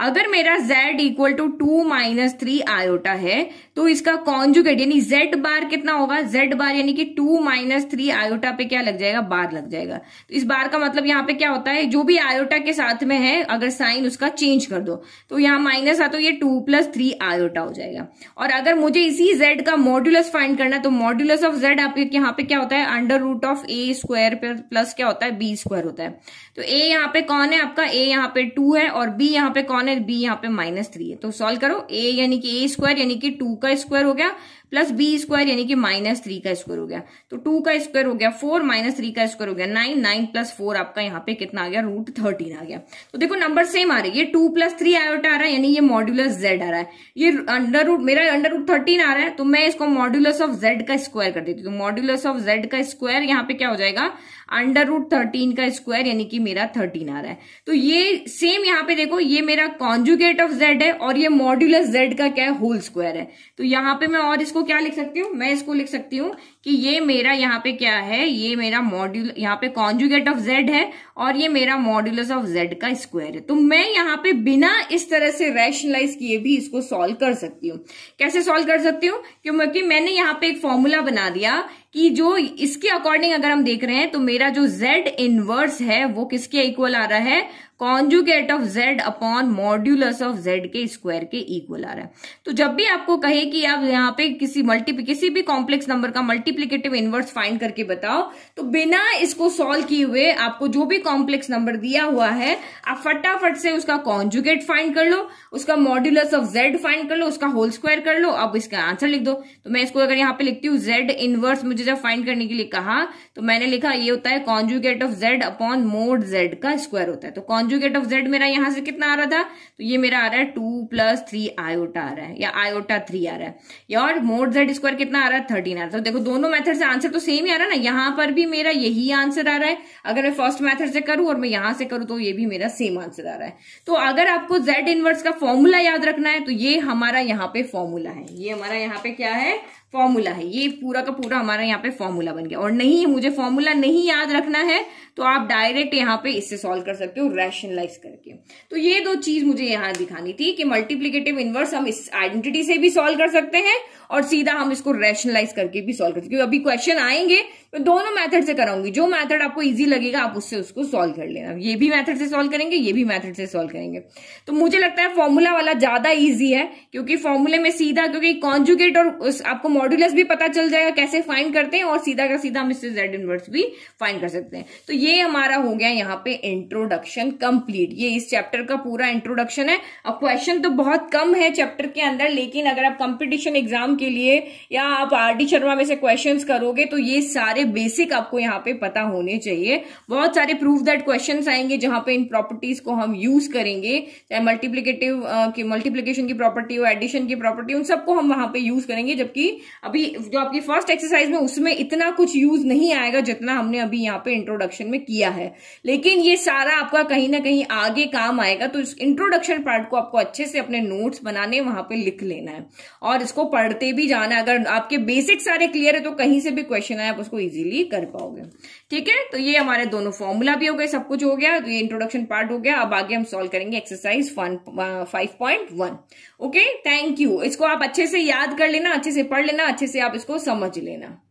अगर मेरा z equal to two minus three iota है तो इसका कॉन्जुगेट यानी z बार कितना होगा z बार यानी कि टू माइनस थ्री आयोटा पे क्या लग जाएगा बार लग जाएगा तो इस बार का मतलब यहाँ पे क्या होता है जो भी आयोटा के साथ में है अगर साइन उसका चेंज कर दो तो यहाँ माइनस आ तो ये टू प्लस थ्री आयोटा हो जाएगा और अगर मुझे इसी जेड का मॉड्यूलस फाइंड करना तो मॉड्यूलस ऑफ जेड आपके यहाँ पे क्या होता है under root of A square plus क्या होता है बी स्क्वायर होता है तो ए यहाँ पे कौन है आपका ए यहाँ पे टू है और बी यहाँ पे कौन है बी यहाँ पे माइनस थ्री है तो सॉल्व करो ए यानी कि ए स्क्वायर यानी कि टू का स्क्वायर हो गया प्लस बी स्क्वायर यानी कि माइनस थ्री का स्क्वायर हो गया तो टू का स्क्वायर हो गया फोर माइनस थ्री का स्क्वायर हो गया नाइन नाइन प्लस फोर आपका यहाँ पे कितना आ गया रूट थर्टीन आ गया तो देखो नंबर सेम आ रहे ये टू प्लस थ्री आ रहा है यानी ये मॉड्यूलस जेड आ रहा है ये अंडर रूट मेरा अंडर रूट थर्टीन आ रहा है तो मैं इसको मॉड्यूलस ऑफ जेड का स्क्वायर कर देती हूँ तो मॉड्यूलस ऑफ जेड का स्क्वायर यहाँ पे क्या हो जाएगा अंडर रूट थर्टीन का स्क्वायर यानी कि मेरा थर्टीन आ रहा है तो ये सेम यहाँ पे देखो ये मेरा कॉन्जुगेट ऑफ जेड है और ये मॉड्यूलस जेड का क्या है होल स्क्वायर है तो यहाँ पे मैं और इसको इसको क्या लिख सकती हूँ मैं इसको लिख सकती हूँ कि ये मेरा यहाँ पे क्या है ये मेरा मॉड्यूल यहाँ पे कॉन्जुगेट ऑफ जेड है और ये मेरा मॉड्यूलस ऑफ जेड का स्क्वायर है तो मैं यहाँ पे बिना इस तरह से रैशनलाइज किए भी इसको सॉल्व कर सकती हूँ कैसे सॉल्व कर सकती हूँ क्योंकि मैंने यहाँ पे एक फॉर्मूला बना दिया कि जो इसके अकॉर्डिंग अगर हम देख रहे हैं तो मेरा जो जेड इनवर्स है वो किसके इक्वल आ रहा है conjugate of Z upon modulus of Z के स्क्वायर के इक्वल आ रहा है तो जब भी आपको कहे कि आप यहाँ पे किसी मल्टीपी किसी भी कॉम्प्लेक्स नंबर का मल्टी मल्टीप्लीकेटिव इनवर्स फाइंड करके बताओ तो बिना इसको सॉल्व किए हुए आपको जो भी कॉम्प्लेक्स नंबर दिया हुआ है आप फटाफट से उसका कॉन्जुगेट फाइंड कर लो उसका मॉड्यूलस ऑफ जेड फाइंड कर लो उसका होल स्क्वायर कर लो अब इसका आंसर लिख दो तो मैं इसको अगर यहाँ पे लिखती हूँ जेड इनवर्स मुझे जब फाइंड करने के लिए कहा तो मैंने लिखा ये होता है conjugate of Z upon mod Z का स्क्वायर होता है तो कॉन्जुगेट ऑफ जेड मेरा यहां से कितना आ रहा था तो ये मेरा आ रहा है टू प्लस थ्री आयोटा आ रहा है या आयोटा थ्री आ रहा है या और मोड जेड स्क्वायर कितना आ रहा है थर्टीन आ रहा है तो देखो दोनों दोनों मेथड से आंसर तो सेम ही आ रहा है ना यहां पर भी मेरा यही आंसर आ रहा है अगर मैं फर्स्ट मेथड से करूं और मैं यहां से करूं तो ये भी मेरा सेम आंसर आ रहा है तो अगर आपको जेड इनवर्स का फॉर्मूला याद रखना है तो ये हमारा यहाँ पे फॉर्मूला है ये हमारा यहाँ पे क्या है फॉर्मूला है ये पूरा का पूरा हमारा यहाँ पे फॉर्मूला बन गया और नहीं मुझे फॉर्मूला नहीं याद रखना है तो आप डायरेक्ट यहाँ पे इससे सॉल्व कर सकते हो रैशनलाइज करके तो ये दो चीज मुझे यहाँ दिखानी थी कि मल्टीप्लीकेटिव इनवर्स हम इस आइडेंटिटी से भी सॉल्व कर सकते हैं और सीधा हम इसको रैशनलाइज करके भी सॉल्व कर सकते क्योंकि अभी क्वेश्चन आएंगे मैं तो दोनों मेथड से कराऊंगी जो मेथड आपको इजी लगेगा आप उससे उसको सॉल्व कर लेना ये भी मेथड से सॉल्व करेंगे ये भी मेथड से सॉल्व करेंगे तो मुझे लगता है फॉर्मूला वाला ज्यादा इजी है क्योंकि फॉर्मूले में सीधा क्योंकि कॉन्जुगेट और आपको मॉड्यूलस भी पता चल जाएगा कैसे फाइन करते हैं और सीधा का सीधा हम इससे जेड इनवर्स भी फाइन कर सकते हैं तो ये हमारा हो गया यहाँ पे इंट्रोडक्शन कंप्लीट ये इस चैप्टर का पूरा इंट्रोडक्शन है अब क्वेश्चन तो बहुत कम है चैप्टर के अंदर लेकिन अगर आप कंपटीशन एग्जाम के लिए या आप आर डी शर्मा में से क्वेश्चन करोगे तो ये सारे सारे बेसिक आपको यहाँ पे पता होने चाहिए बहुत सारे प्रूफ दैट क्वेश्चन आएंगे जहां पे इन प्रॉपर्टीज को हम यूज करेंगे चाहे मल्टीप्लीकेटिव की मल्टीप्लीकेशन की प्रॉपर्टी हो एडिशन की प्रॉपर्टी उन सबको हम वहां पे यूज करेंगे जबकि अभी जो आपकी फर्स्ट एक्सरसाइज में उसमें इतना कुछ यूज नहीं आएगा जितना हमने अभी यहाँ पे इंट्रोडक्शन में किया है लेकिन ये सारा आपका कहीं ना कहीं आगे काम आएगा तो इस इंट्रोडक्शन पार्ट को आपको अच्छे से अपने नोट्स बनाने वहां पे लिख लेना है और इसको पढ़ते भी जाना अगर आपके बेसिक सारे क्लियर है तो कहीं से भी क्वेश्चन आए आप उसको इजीली कर पाओगे ठीक है तो ये हमारे दोनों फॉर्मूला भी हो गए सब कुछ हो गया तो ये इंट्रोडक्शन पार्ट हो गया अब आगे हम सॉल्व करेंगे exercise five point one okay thank you इसको आप अच्छे से याद कर लेना अच्छे से पढ़ लेना अच्छे से आप इसको समझ लेना